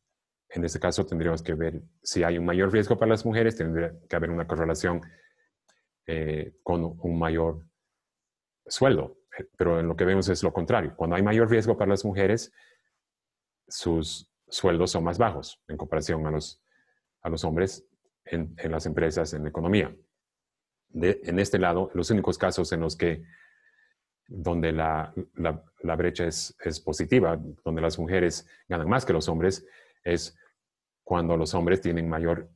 en este caso, tendríamos que ver si hay un mayor riesgo para las mujeres, tendría que haber una correlación eh, con un mayor sueldo. Pero en lo que vemos es lo contrario. Cuando hay mayor riesgo para las mujeres, sus sueldos son más bajos en comparación a los, a los hombres en, las empresas, en la economía. en este lado, los únicos casos en los que donde la, brecha es, positiva, donde las mujeres ganan más que los hombres, es cuando los hombres tienen mayor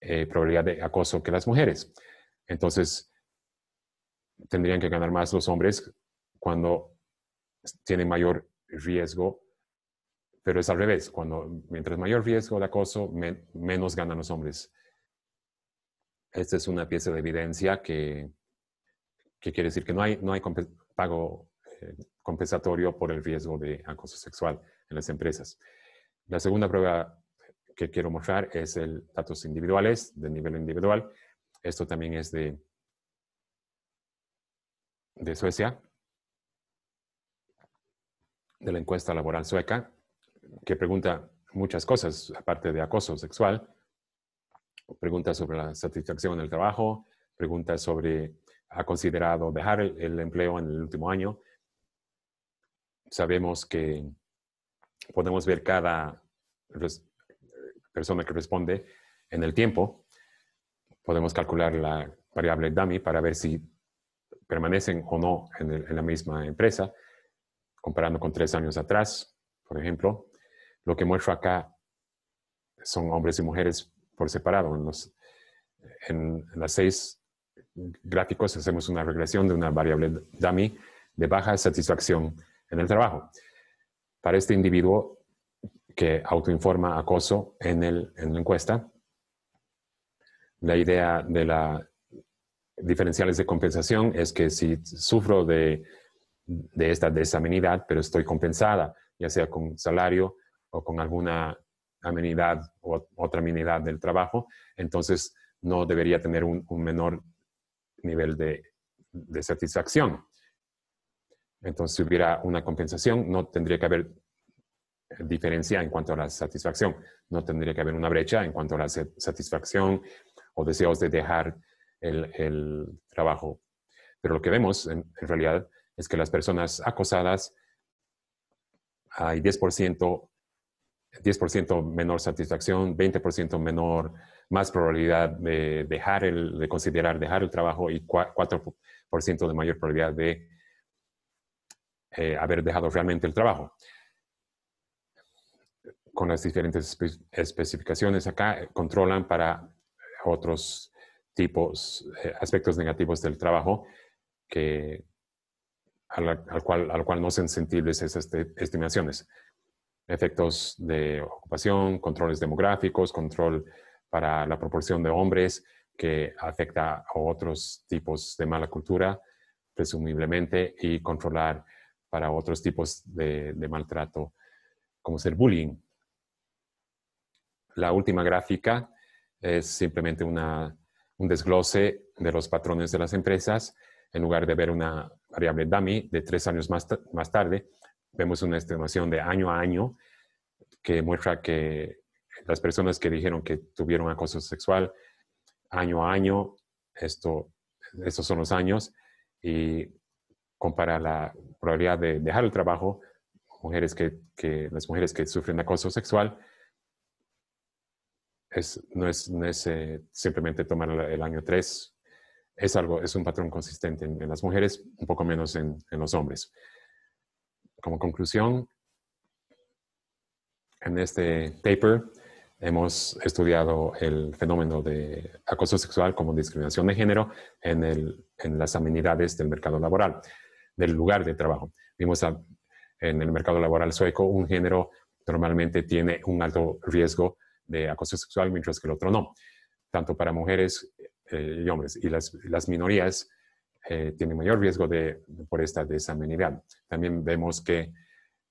eh, probabilidad de acoso que las mujeres. Entonces, tendrían que ganar más los hombres cuando tienen mayor riesgo, pero es al revés, cuando mientras mayor riesgo de acoso, menos ganan los hombres. Esta es una pieza de evidencia que, que quiere decir que no hay, no hay pago eh, compensatorio por el riesgo de acoso sexual en las empresas. La segunda prueba que quiero mostrar es el datos individuales, de nivel individual. Esto también es de, de Suecia, de la encuesta laboral sueca, que pregunta muchas cosas, aparte de acoso sexual. Pregunta sobre la satisfacción en el trabajo, pregunta sobre ha considerado dejar el, empleo en el último año. Sabemos que podemos ver cada persona que responde en el tiempo. Podemos calcular la variable dummy para ver si permanecen o no en, la misma empresa, comparando con tres años atrás, por ejemplo. Lo que muestro acá son hombres y mujeres por separado. En, en las seis gráficos hacemos una regresión de una variable dummy de baja satisfacción en el trabajo. Para este individuo que autoinforma acoso en, en la encuesta, la idea de la diferenciales de compensación es que si sufro de, de, esta desamenidad, pero estoy compensada, ya sea con salario o con alguna amenidad o otra amenidad del trabajo, entonces no debería tener un menor nivel de, satisfacción. Entonces, si hubiera una compensación, no tendría que haber eh, diferencia en cuanto a la satisfacción. No tendría que haber una brecha en cuanto a la satisfacción o deseos de dejar el, trabajo. Pero lo que vemos en, realidad es que las personas acosadas hay 10%, 10 menor satisfacción, 20% menor más probabilidad de dejar el, de considerar dejar el trabajo y 4% de mayor probabilidad de eh, haber dejado realmente el trabajo. Con las diferentes especificaciones acá, eh, controlan para otros tipos, eh, aspectos negativos del trabajo que, al, cual, al cual no son sensibles esas estimaciones. Efectos de ocupación, controles demográficos, control para la proporción de hombres que afecta a otros tipos de mala cultura, presumiblemente, y controlar para otros tipos de, maltrato, como ser bullying. La última gráfica es simplemente un desglose de los patrones de las empresas. En lugar de ver una variable dummy de tres años más, más tarde, vemos una estimación de año a año que muestra que las personas que dijeron que tuvieron acoso sexual año a año, esto, estos son los años, y compara la probabilidad de dejar el trabajo, mujeres que, las mujeres que sufren acoso sexual, no es, eh, simplemente tomar el año 3, es algo, es un patrón consistente en, las mujeres, un poco menos en, en los hombres. Como conclusión, en este paper hemos estudiado el fenómeno de acoso sexual como discriminación de género en, las amenidades del mercado laboral, del lugar de trabajo. Vimos en el mercado laboral sueco un género normalmente tiene un alto riesgo de acoso sexual, mientras que el otro no, tanto para mujeres eh, y hombres. Y las, minorías eh, tienen mayor riesgo de, por esta desamenidad. También vemos que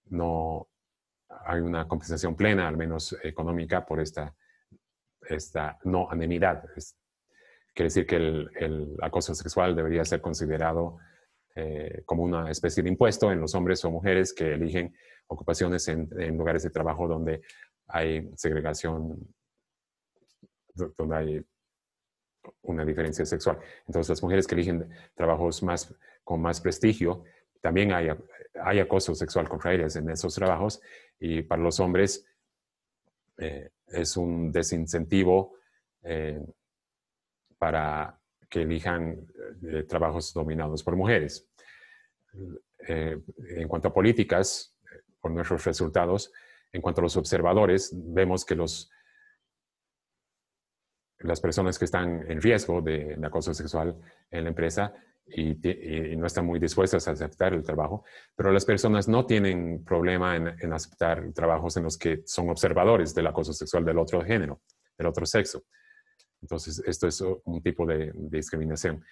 no, hay una compensación plena, al menos económica, por esta, esta no anemidad. quiere decir que el, acoso sexual debería ser considerado eh, como una especie de impuesto en los hombres o mujeres que eligen ocupaciones en, lugares de trabajo donde hay segregación, donde hay una diferencia sexual. Entonces, las mujeres que eligen trabajos más, con más prestigio también hay, acoso sexual contra ellas en esos trabajos y para los hombres eh, es un desincentivo eh, para que elijan eh, trabajos dominados por mujeres. en cuanto a políticas, por nuestros resultados, en cuanto a los observadores, vemos que las personas que están en riesgo de acoso sexual en la empresa y, no están muy dispuestas a aceptar el trabajo, pero las personas no tienen problema en, aceptar trabajos en los que son observadores del acoso sexual del otro género, del otro sexo. Entonces, esto es un tipo de, discriminación.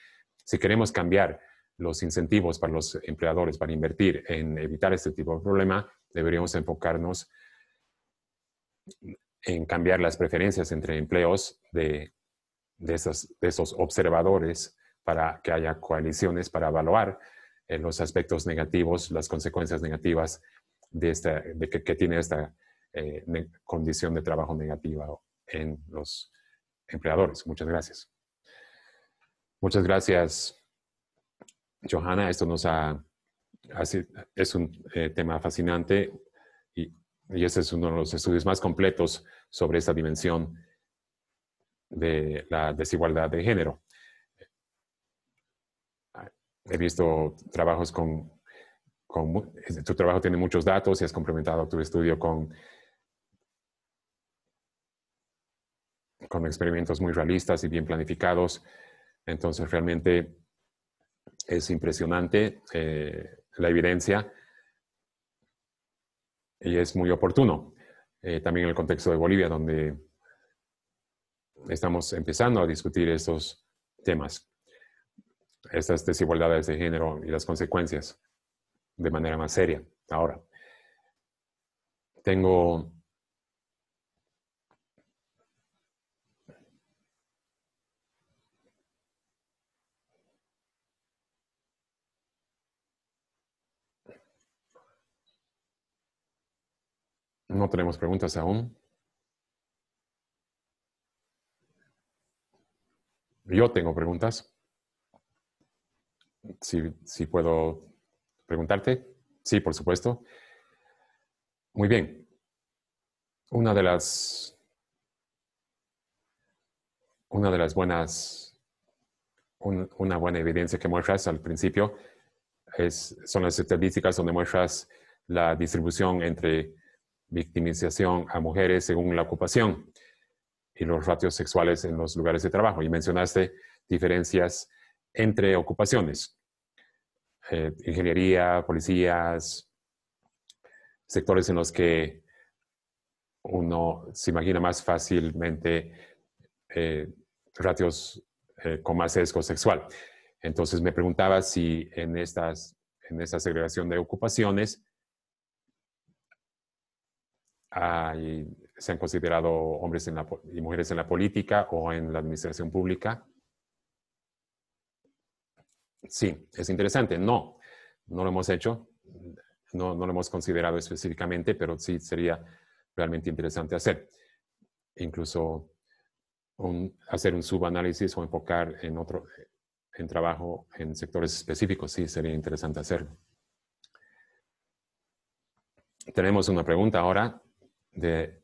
Si queremos cambiar los incentivos para los empleadores para invertir en evitar este tipo de problema, deberíamos enfocarnos en cambiar las preferencias entre empleos de esos observadores para que haya coaliciones para evaluar eh, los aspectos negativos, las consecuencias negativas de, esta, de que, tiene esta eh, condición de trabajo negativa en los empleadores. Muchas gracias. Muchas gracias, Johanna. Esto nos ha, es un eh, tema fascinante y, este es uno de los estudios más completos sobre esta dimensión de la desigualdad de género he visto trabajos con, tu trabajo tiene muchos datos y has complementado tu estudio con, con experimentos muy realistas y bien planificados. Entonces, realmente es impresionante eh, la evidencia y es muy oportuno. Eh, también en el contexto de Bolivia, donde estamos empezando a discutir estos temas estas desigualdades de género y las consecuencias de manera más seria. Ahora, tengo No tenemos preguntas aún. Yo tengo preguntas. Si, puedo preguntarte. Sí, por supuesto. Muy bien. Una de las, buenas, una buena evidencia que muestras al principio son las estadísticas donde muestras la distribución entre victimización a mujeres según la ocupación y los ratios sexuales en los lugares de trabajo. Y mencionaste diferencias entre ocupaciones. Eh, ingeniería, policías, sectores en los que uno se imagina más fácilmente eh, ratios eh, con más sesgo sexual. Entonces me preguntaba si en, estas, esta segregación de ocupaciones se han considerado hombres y mujeres en la política o en la administración pública. Sí, es interesante. No, no lo hemos hecho, no, lo hemos considerado específicamente, pero sí sería realmente interesante hacer. Incluso hacer un subanálisis o enfocar en otro, en trabajo en sectores específicos, sí, sería interesante hacerlo. Tenemos una pregunta ahora de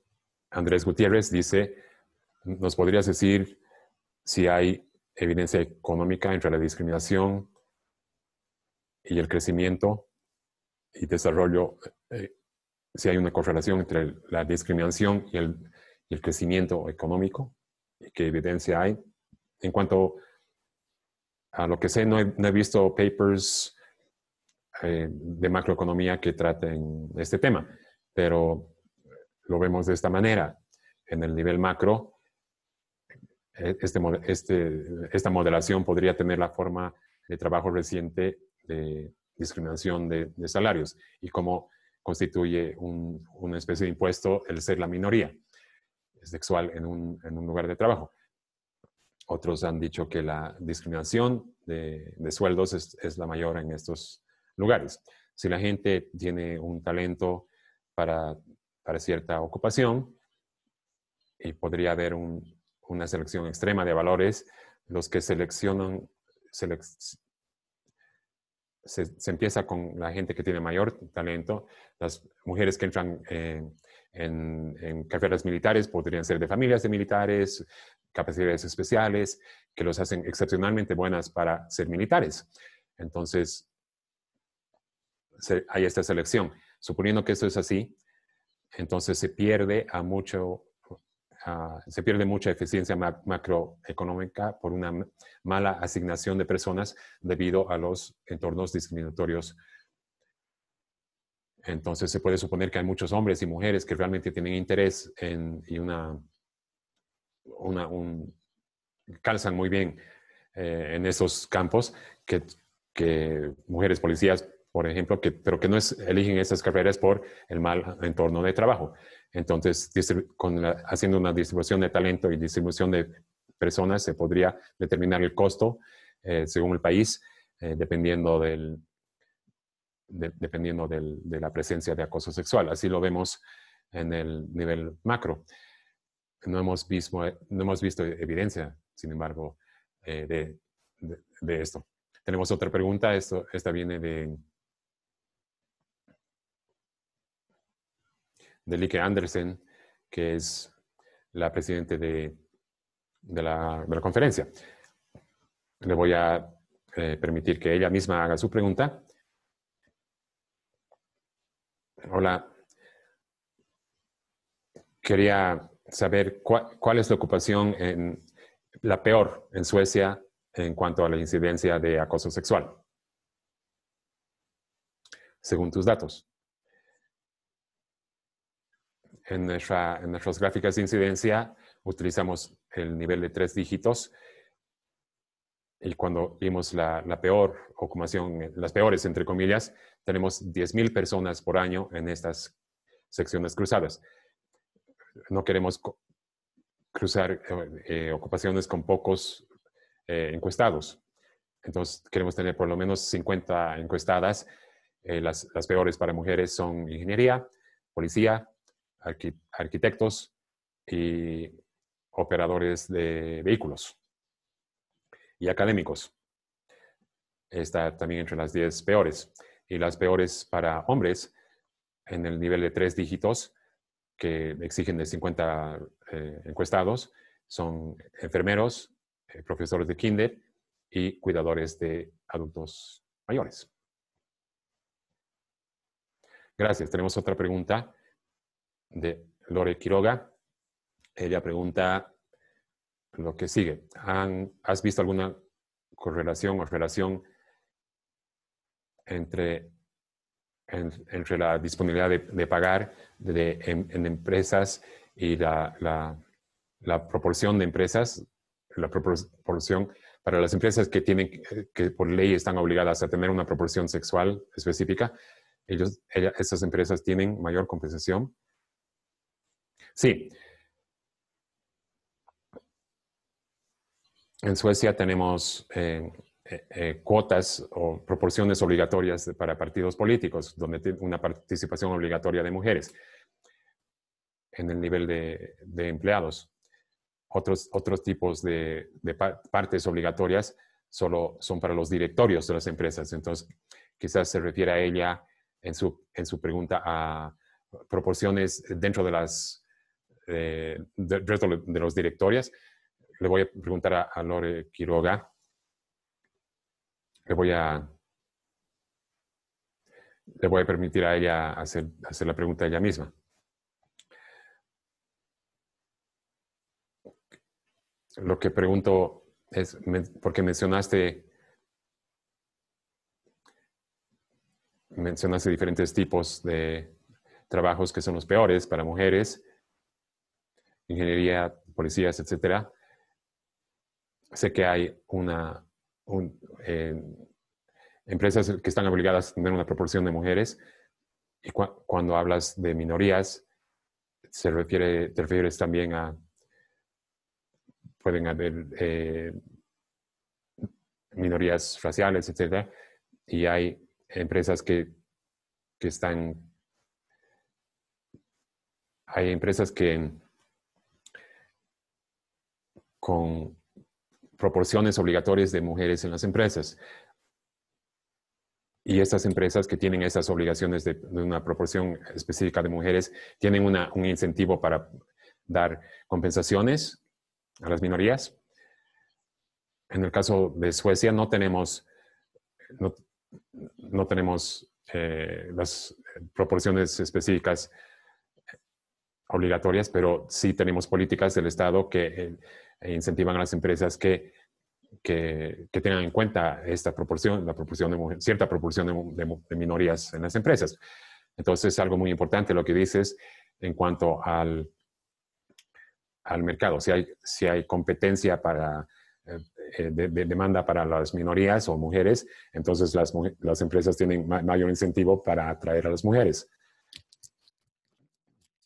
Andrés Gutiérrez, dice, ¿nos podrías decir si hay evidencia económica entre la discriminación y el crecimiento y desarrollo, eh, eh, si hay una correlación entre la discriminación y el, crecimiento económico, y qué evidencia hay. En cuanto a lo que sé, no he, visto papers eh, de macroeconomía que traten este tema, pero lo vemos de esta manera. En el nivel macro, e-, este este, esta modelación podría tener la forma de trabajo reciente de discriminación de, salarios y cómo constituye una especie de impuesto el ser la minoría sexual en un, lugar de trabajo. Otros han dicho que la discriminación de, sueldos es, la mayor en estos lugares. Si la gente tiene un talento para cierta ocupación, y podría haber un, una selección extrema de valores, los que seleccionan, se, empieza con la gente que tiene mayor talento, las mujeres que entran eh, en, en, carreras militares podrían ser de familias de militares, capacidades especiales, que los hacen excepcionalmente buenas para ser militares. Entonces, hay esta selección. Suponiendo que esto es así, entonces se pierde a mucho Ah, se pierde mucha eficiencia macroeconómica por una mala asignación de personas debido a los entornos discriminatorios. Entonces se puede suponer que hay muchos hombres y mujeres que realmente tienen interés en, y una, calzan muy bien eh, en esos campos que, mujeres policías, por ejemplo, que, pero que no eligen esas carreras por el mal entorno de trabajo. Entonces, haciendo una distribución de talento y distribución de personas, se podría determinar el costo eh, según el país, eh, dependiendo, del, de, dependiendo de la presencia de acoso sexual. Así lo vemos en el nivel macro. No hemos visto, no hemos visto evidencia, sin embargo, eh, de, de, esto. Tenemos otra pregunta, esto, esta viene de de Andersen, que es la presidente de, la, conferencia. Le voy a eh, permitir que ella misma haga su pregunta. Hola. Quería saber cuál, cuál es la ocupación en, la peor en Suecia en cuanto a la incidencia de acoso sexual, según tus datos en, nuestra, en nuestras gráficas de incidencia utilizamos el nivel de tres dígitos y cuando vimos la, peor ocupación, eh, las peores entre comillas, tenemos 10.000 personas por año en estas secciones cruzadas. No queremos cruzar eh, eh, ocupaciones con pocos encuestados. Entonces queremos tener por lo menos 50 encuestadas. las peores para mujeres son ingeniería, policía, arquitectos y operadores de vehículos y académicos. Está también entre las 10 peores. Y las peores para hombres en el nivel de tres dígitos que exigen de 50 eh, encuestados son enfermeros, eh, profesores de kinder y cuidadores de adultos mayores. Gracias. Tenemos otra pregunta de Lore Quiroga. Ella pregunta lo que sigue. ¿Has visto alguna correlación o relación entre, entre la disponibilidad de, pagar en, empresas y la, la, proporción de empresas, la proporción para las empresas que tienen, que por ley están obligadas a tener una proporción sexual específica, ellos, esas empresas tienen mayor compensación Sí. En Suecia tenemos eh, eh, eh, cuotas o proporciones obligatorias para partidos políticos, donde tiene una participación obligatoria de mujeres en el nivel de, empleados. Otros, otros tipos de, partes obligatorias solo son para los directorios de las empresas. Entonces, quizás se refiere a ella en su, en su pregunta a proporciones dentro de las eh, del resto de los directorias. Le voy a preguntar a, Lore Quiroga. Le voy a le voy a permitir a ella hacer, hacer la pregunta ella misma. Lo que pregunto es, porque mencionaste, mencionaste diferentes tipos de trabajos que son los peores para mujeres ingeniería, policías, etcétera, sé que hay una, empresas que están obligadas a tener una proporción de mujeres y cuando hablas de minorías, se refiere, te refieres también a, pueden haber eh, minorías raciales, etcétera, y hay empresas que, que están, hay empresas que con proporciones obligatorias de mujeres en las empresas. Y estas empresas que tienen esas obligaciones de, una proporción específica de mujeres tienen un incentivo para dar compensaciones a las minorías. En el caso de Suecia no tenemos, no, tenemos eh, las proporciones específicas obligatorias, pero sí tenemos políticas del Estado que eh, e incentivan a las empresas que, tengan en cuenta esta proporción, la proporción de, cierta proporción de, minorías en las empresas. Entonces, es algo muy importante lo que dices en cuanto al, al mercado, si hay, si hay competencia para, eh, eh, de, demanda para las minorías o mujeres, entonces las, empresas tienen mayor incentivo para atraer a las mujeres.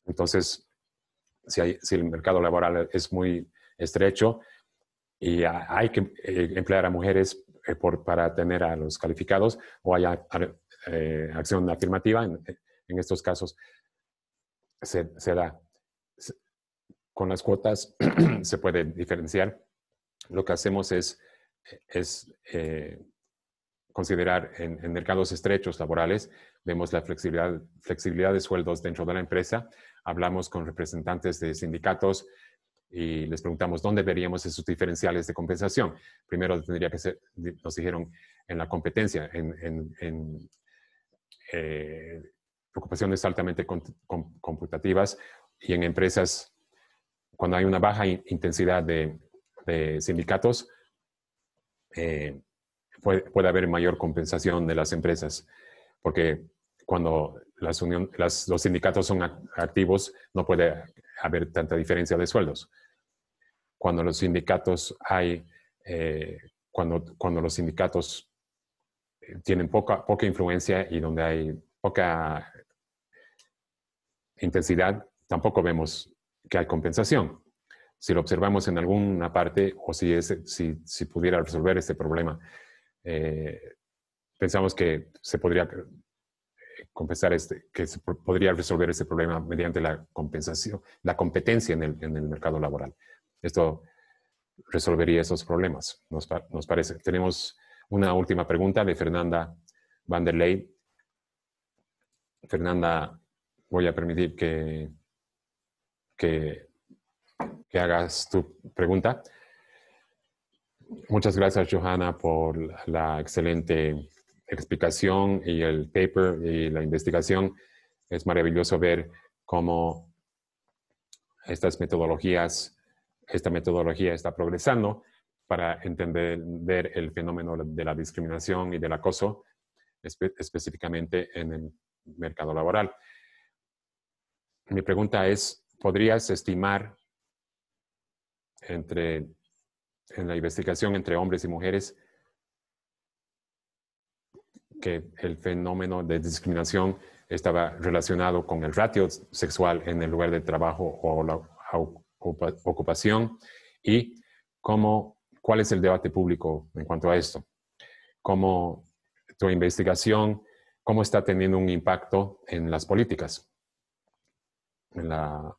Entonces, si, si el mercado laboral es muy estrecho y hay que eh, emplear a mujeres eh, para tener a los calificados o haya eh, acción afirmativa en, estos casos. Se, da. con las cuotas se puede diferenciar. Lo que hacemos es, es considerar en, en, mercados estrechos laborales, vemos la flexibilidad, flexibilidad de sueldos dentro de la empresa, hablamos con representantes de sindicatos, y les preguntamos dónde veríamos esos diferenciales de compensación. Primero tendría que ser, nos dijeron, en la competencia, en, eh, ocupaciones altamente computativas y en empresas, cuando hay una baja intensidad de, sindicatos, eh, puede, haber mayor compensación de las empresas, porque cuando las las, los sindicatos son activos, no puede haber tanta diferencia de sueldos cuando los sindicatos hay, eh, cuando, los sindicatos eh, tienen poca, poca influencia y donde hay poca intensidad, tampoco vemos que hay compensación. Si lo observamos en alguna parte o si, es, si, pudiera resolver este problema, eh, pensamos que se podría compensar este, que se podría resolver este problema mediante la compensación, la competencia en el mercado laboral. Esto resolvería esos problemas, nos, parece. Tenemos una última pregunta de Fernanda Van der Fernanda, voy a permitir que, que, que hagas tu pregunta. Muchas gracias, Johanna, por la excelente explicación y el paper y la investigación. Es maravilloso ver cómo estas metodologías esta metodología está progresando para entender el fenómeno de la discriminación y del acoso específicamente en el mercado laboral. Mi pregunta es, ¿podrías estimar entre, en la investigación entre hombres y mujeres que el fenómeno de discriminación estaba relacionado con el ratio sexual en el lugar de trabajo o la, ocupación y cómo, cuál es el debate público en cuanto a esto. Cómo tu investigación, cómo está teniendo un impacto en las políticas, en, la,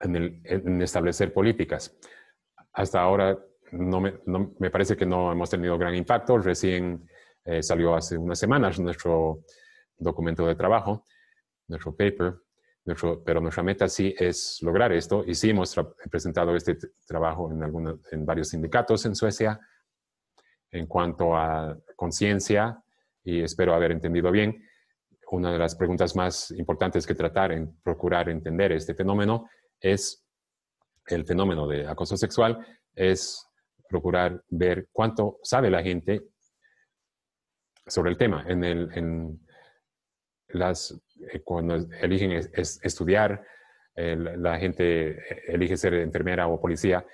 en, el, establecer políticas. Hasta ahora no me, parece que no hemos tenido gran impacto. Recién eh, salió hace unas semanas nuestro documento de trabajo, nuestro paper, pero nuestra meta sí es lograr esto y sí hemos presentado este trabajo en, algunos, en varios sindicatos en Suecia en cuanto a conciencia y espero haber entendido bien. Una de las preguntas más importantes que tratar en procurar entender este fenómeno es el fenómeno de acoso sexual, es procurar ver cuánto sabe la gente sobre el tema. En el, las, eh, cuando eligen estudiar, eh, la gente eh, elige ser enfermera o policía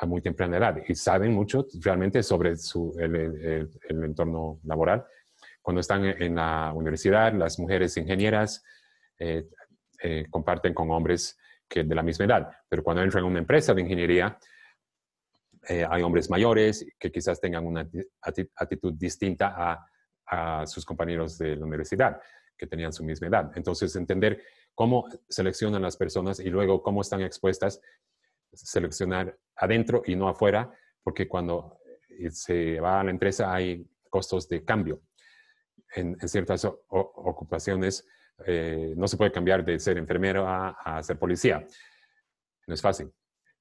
a muy temprana edad y saben mucho realmente sobre su, el, entorno laboral. Cuando están en la universidad, las mujeres ingenieras comparten con hombres que de la misma edad, pero cuando entran en una empresa de ingeniería, hay hombres mayores que quizás tengan una actitud distinta a a sus compañeros de la universidad que tenían su misma edad. Entonces, entender cómo seleccionan las personas y luego cómo están expuestas, seleccionar adentro y no afuera, porque cuando eh, se va a la empresa hay costos de cambio. En, ciertas ocupaciones eh, no se puede cambiar de ser enfermero a, ser policía. No es fácil.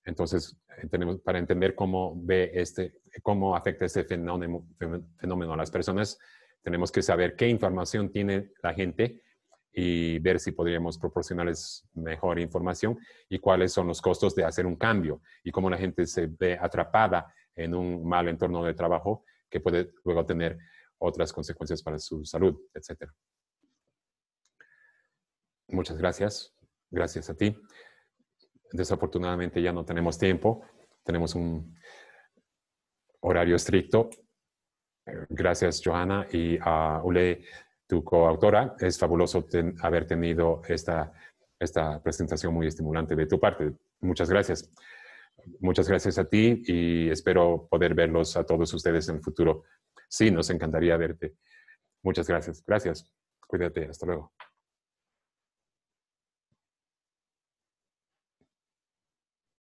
Entonces, eh, para entender cómo ve este, cómo afecta este fenómeno a las personas, tenemos que saber qué información tiene la gente y ver si podríamos proporcionarles mejor información y cuáles son los costos de hacer un cambio y cómo la gente se ve atrapada en un mal entorno de trabajo que puede luego tener otras consecuencias para su salud, etc. Muchas gracias. Gracias a ti. Desafortunadamente ya no tenemos tiempo. Tenemos un horario estricto Gracias, Johanna, y a ah, Ule, tu coautora. Es fabuloso haber tenido esta, esta presentación muy estimulante de tu parte. Muchas gracias. Muchas gracias a ti y espero poder verlos a todos ustedes en el futuro. Sí, nos encantaría verte. Muchas gracias. Gracias. Cuídate. Hasta luego.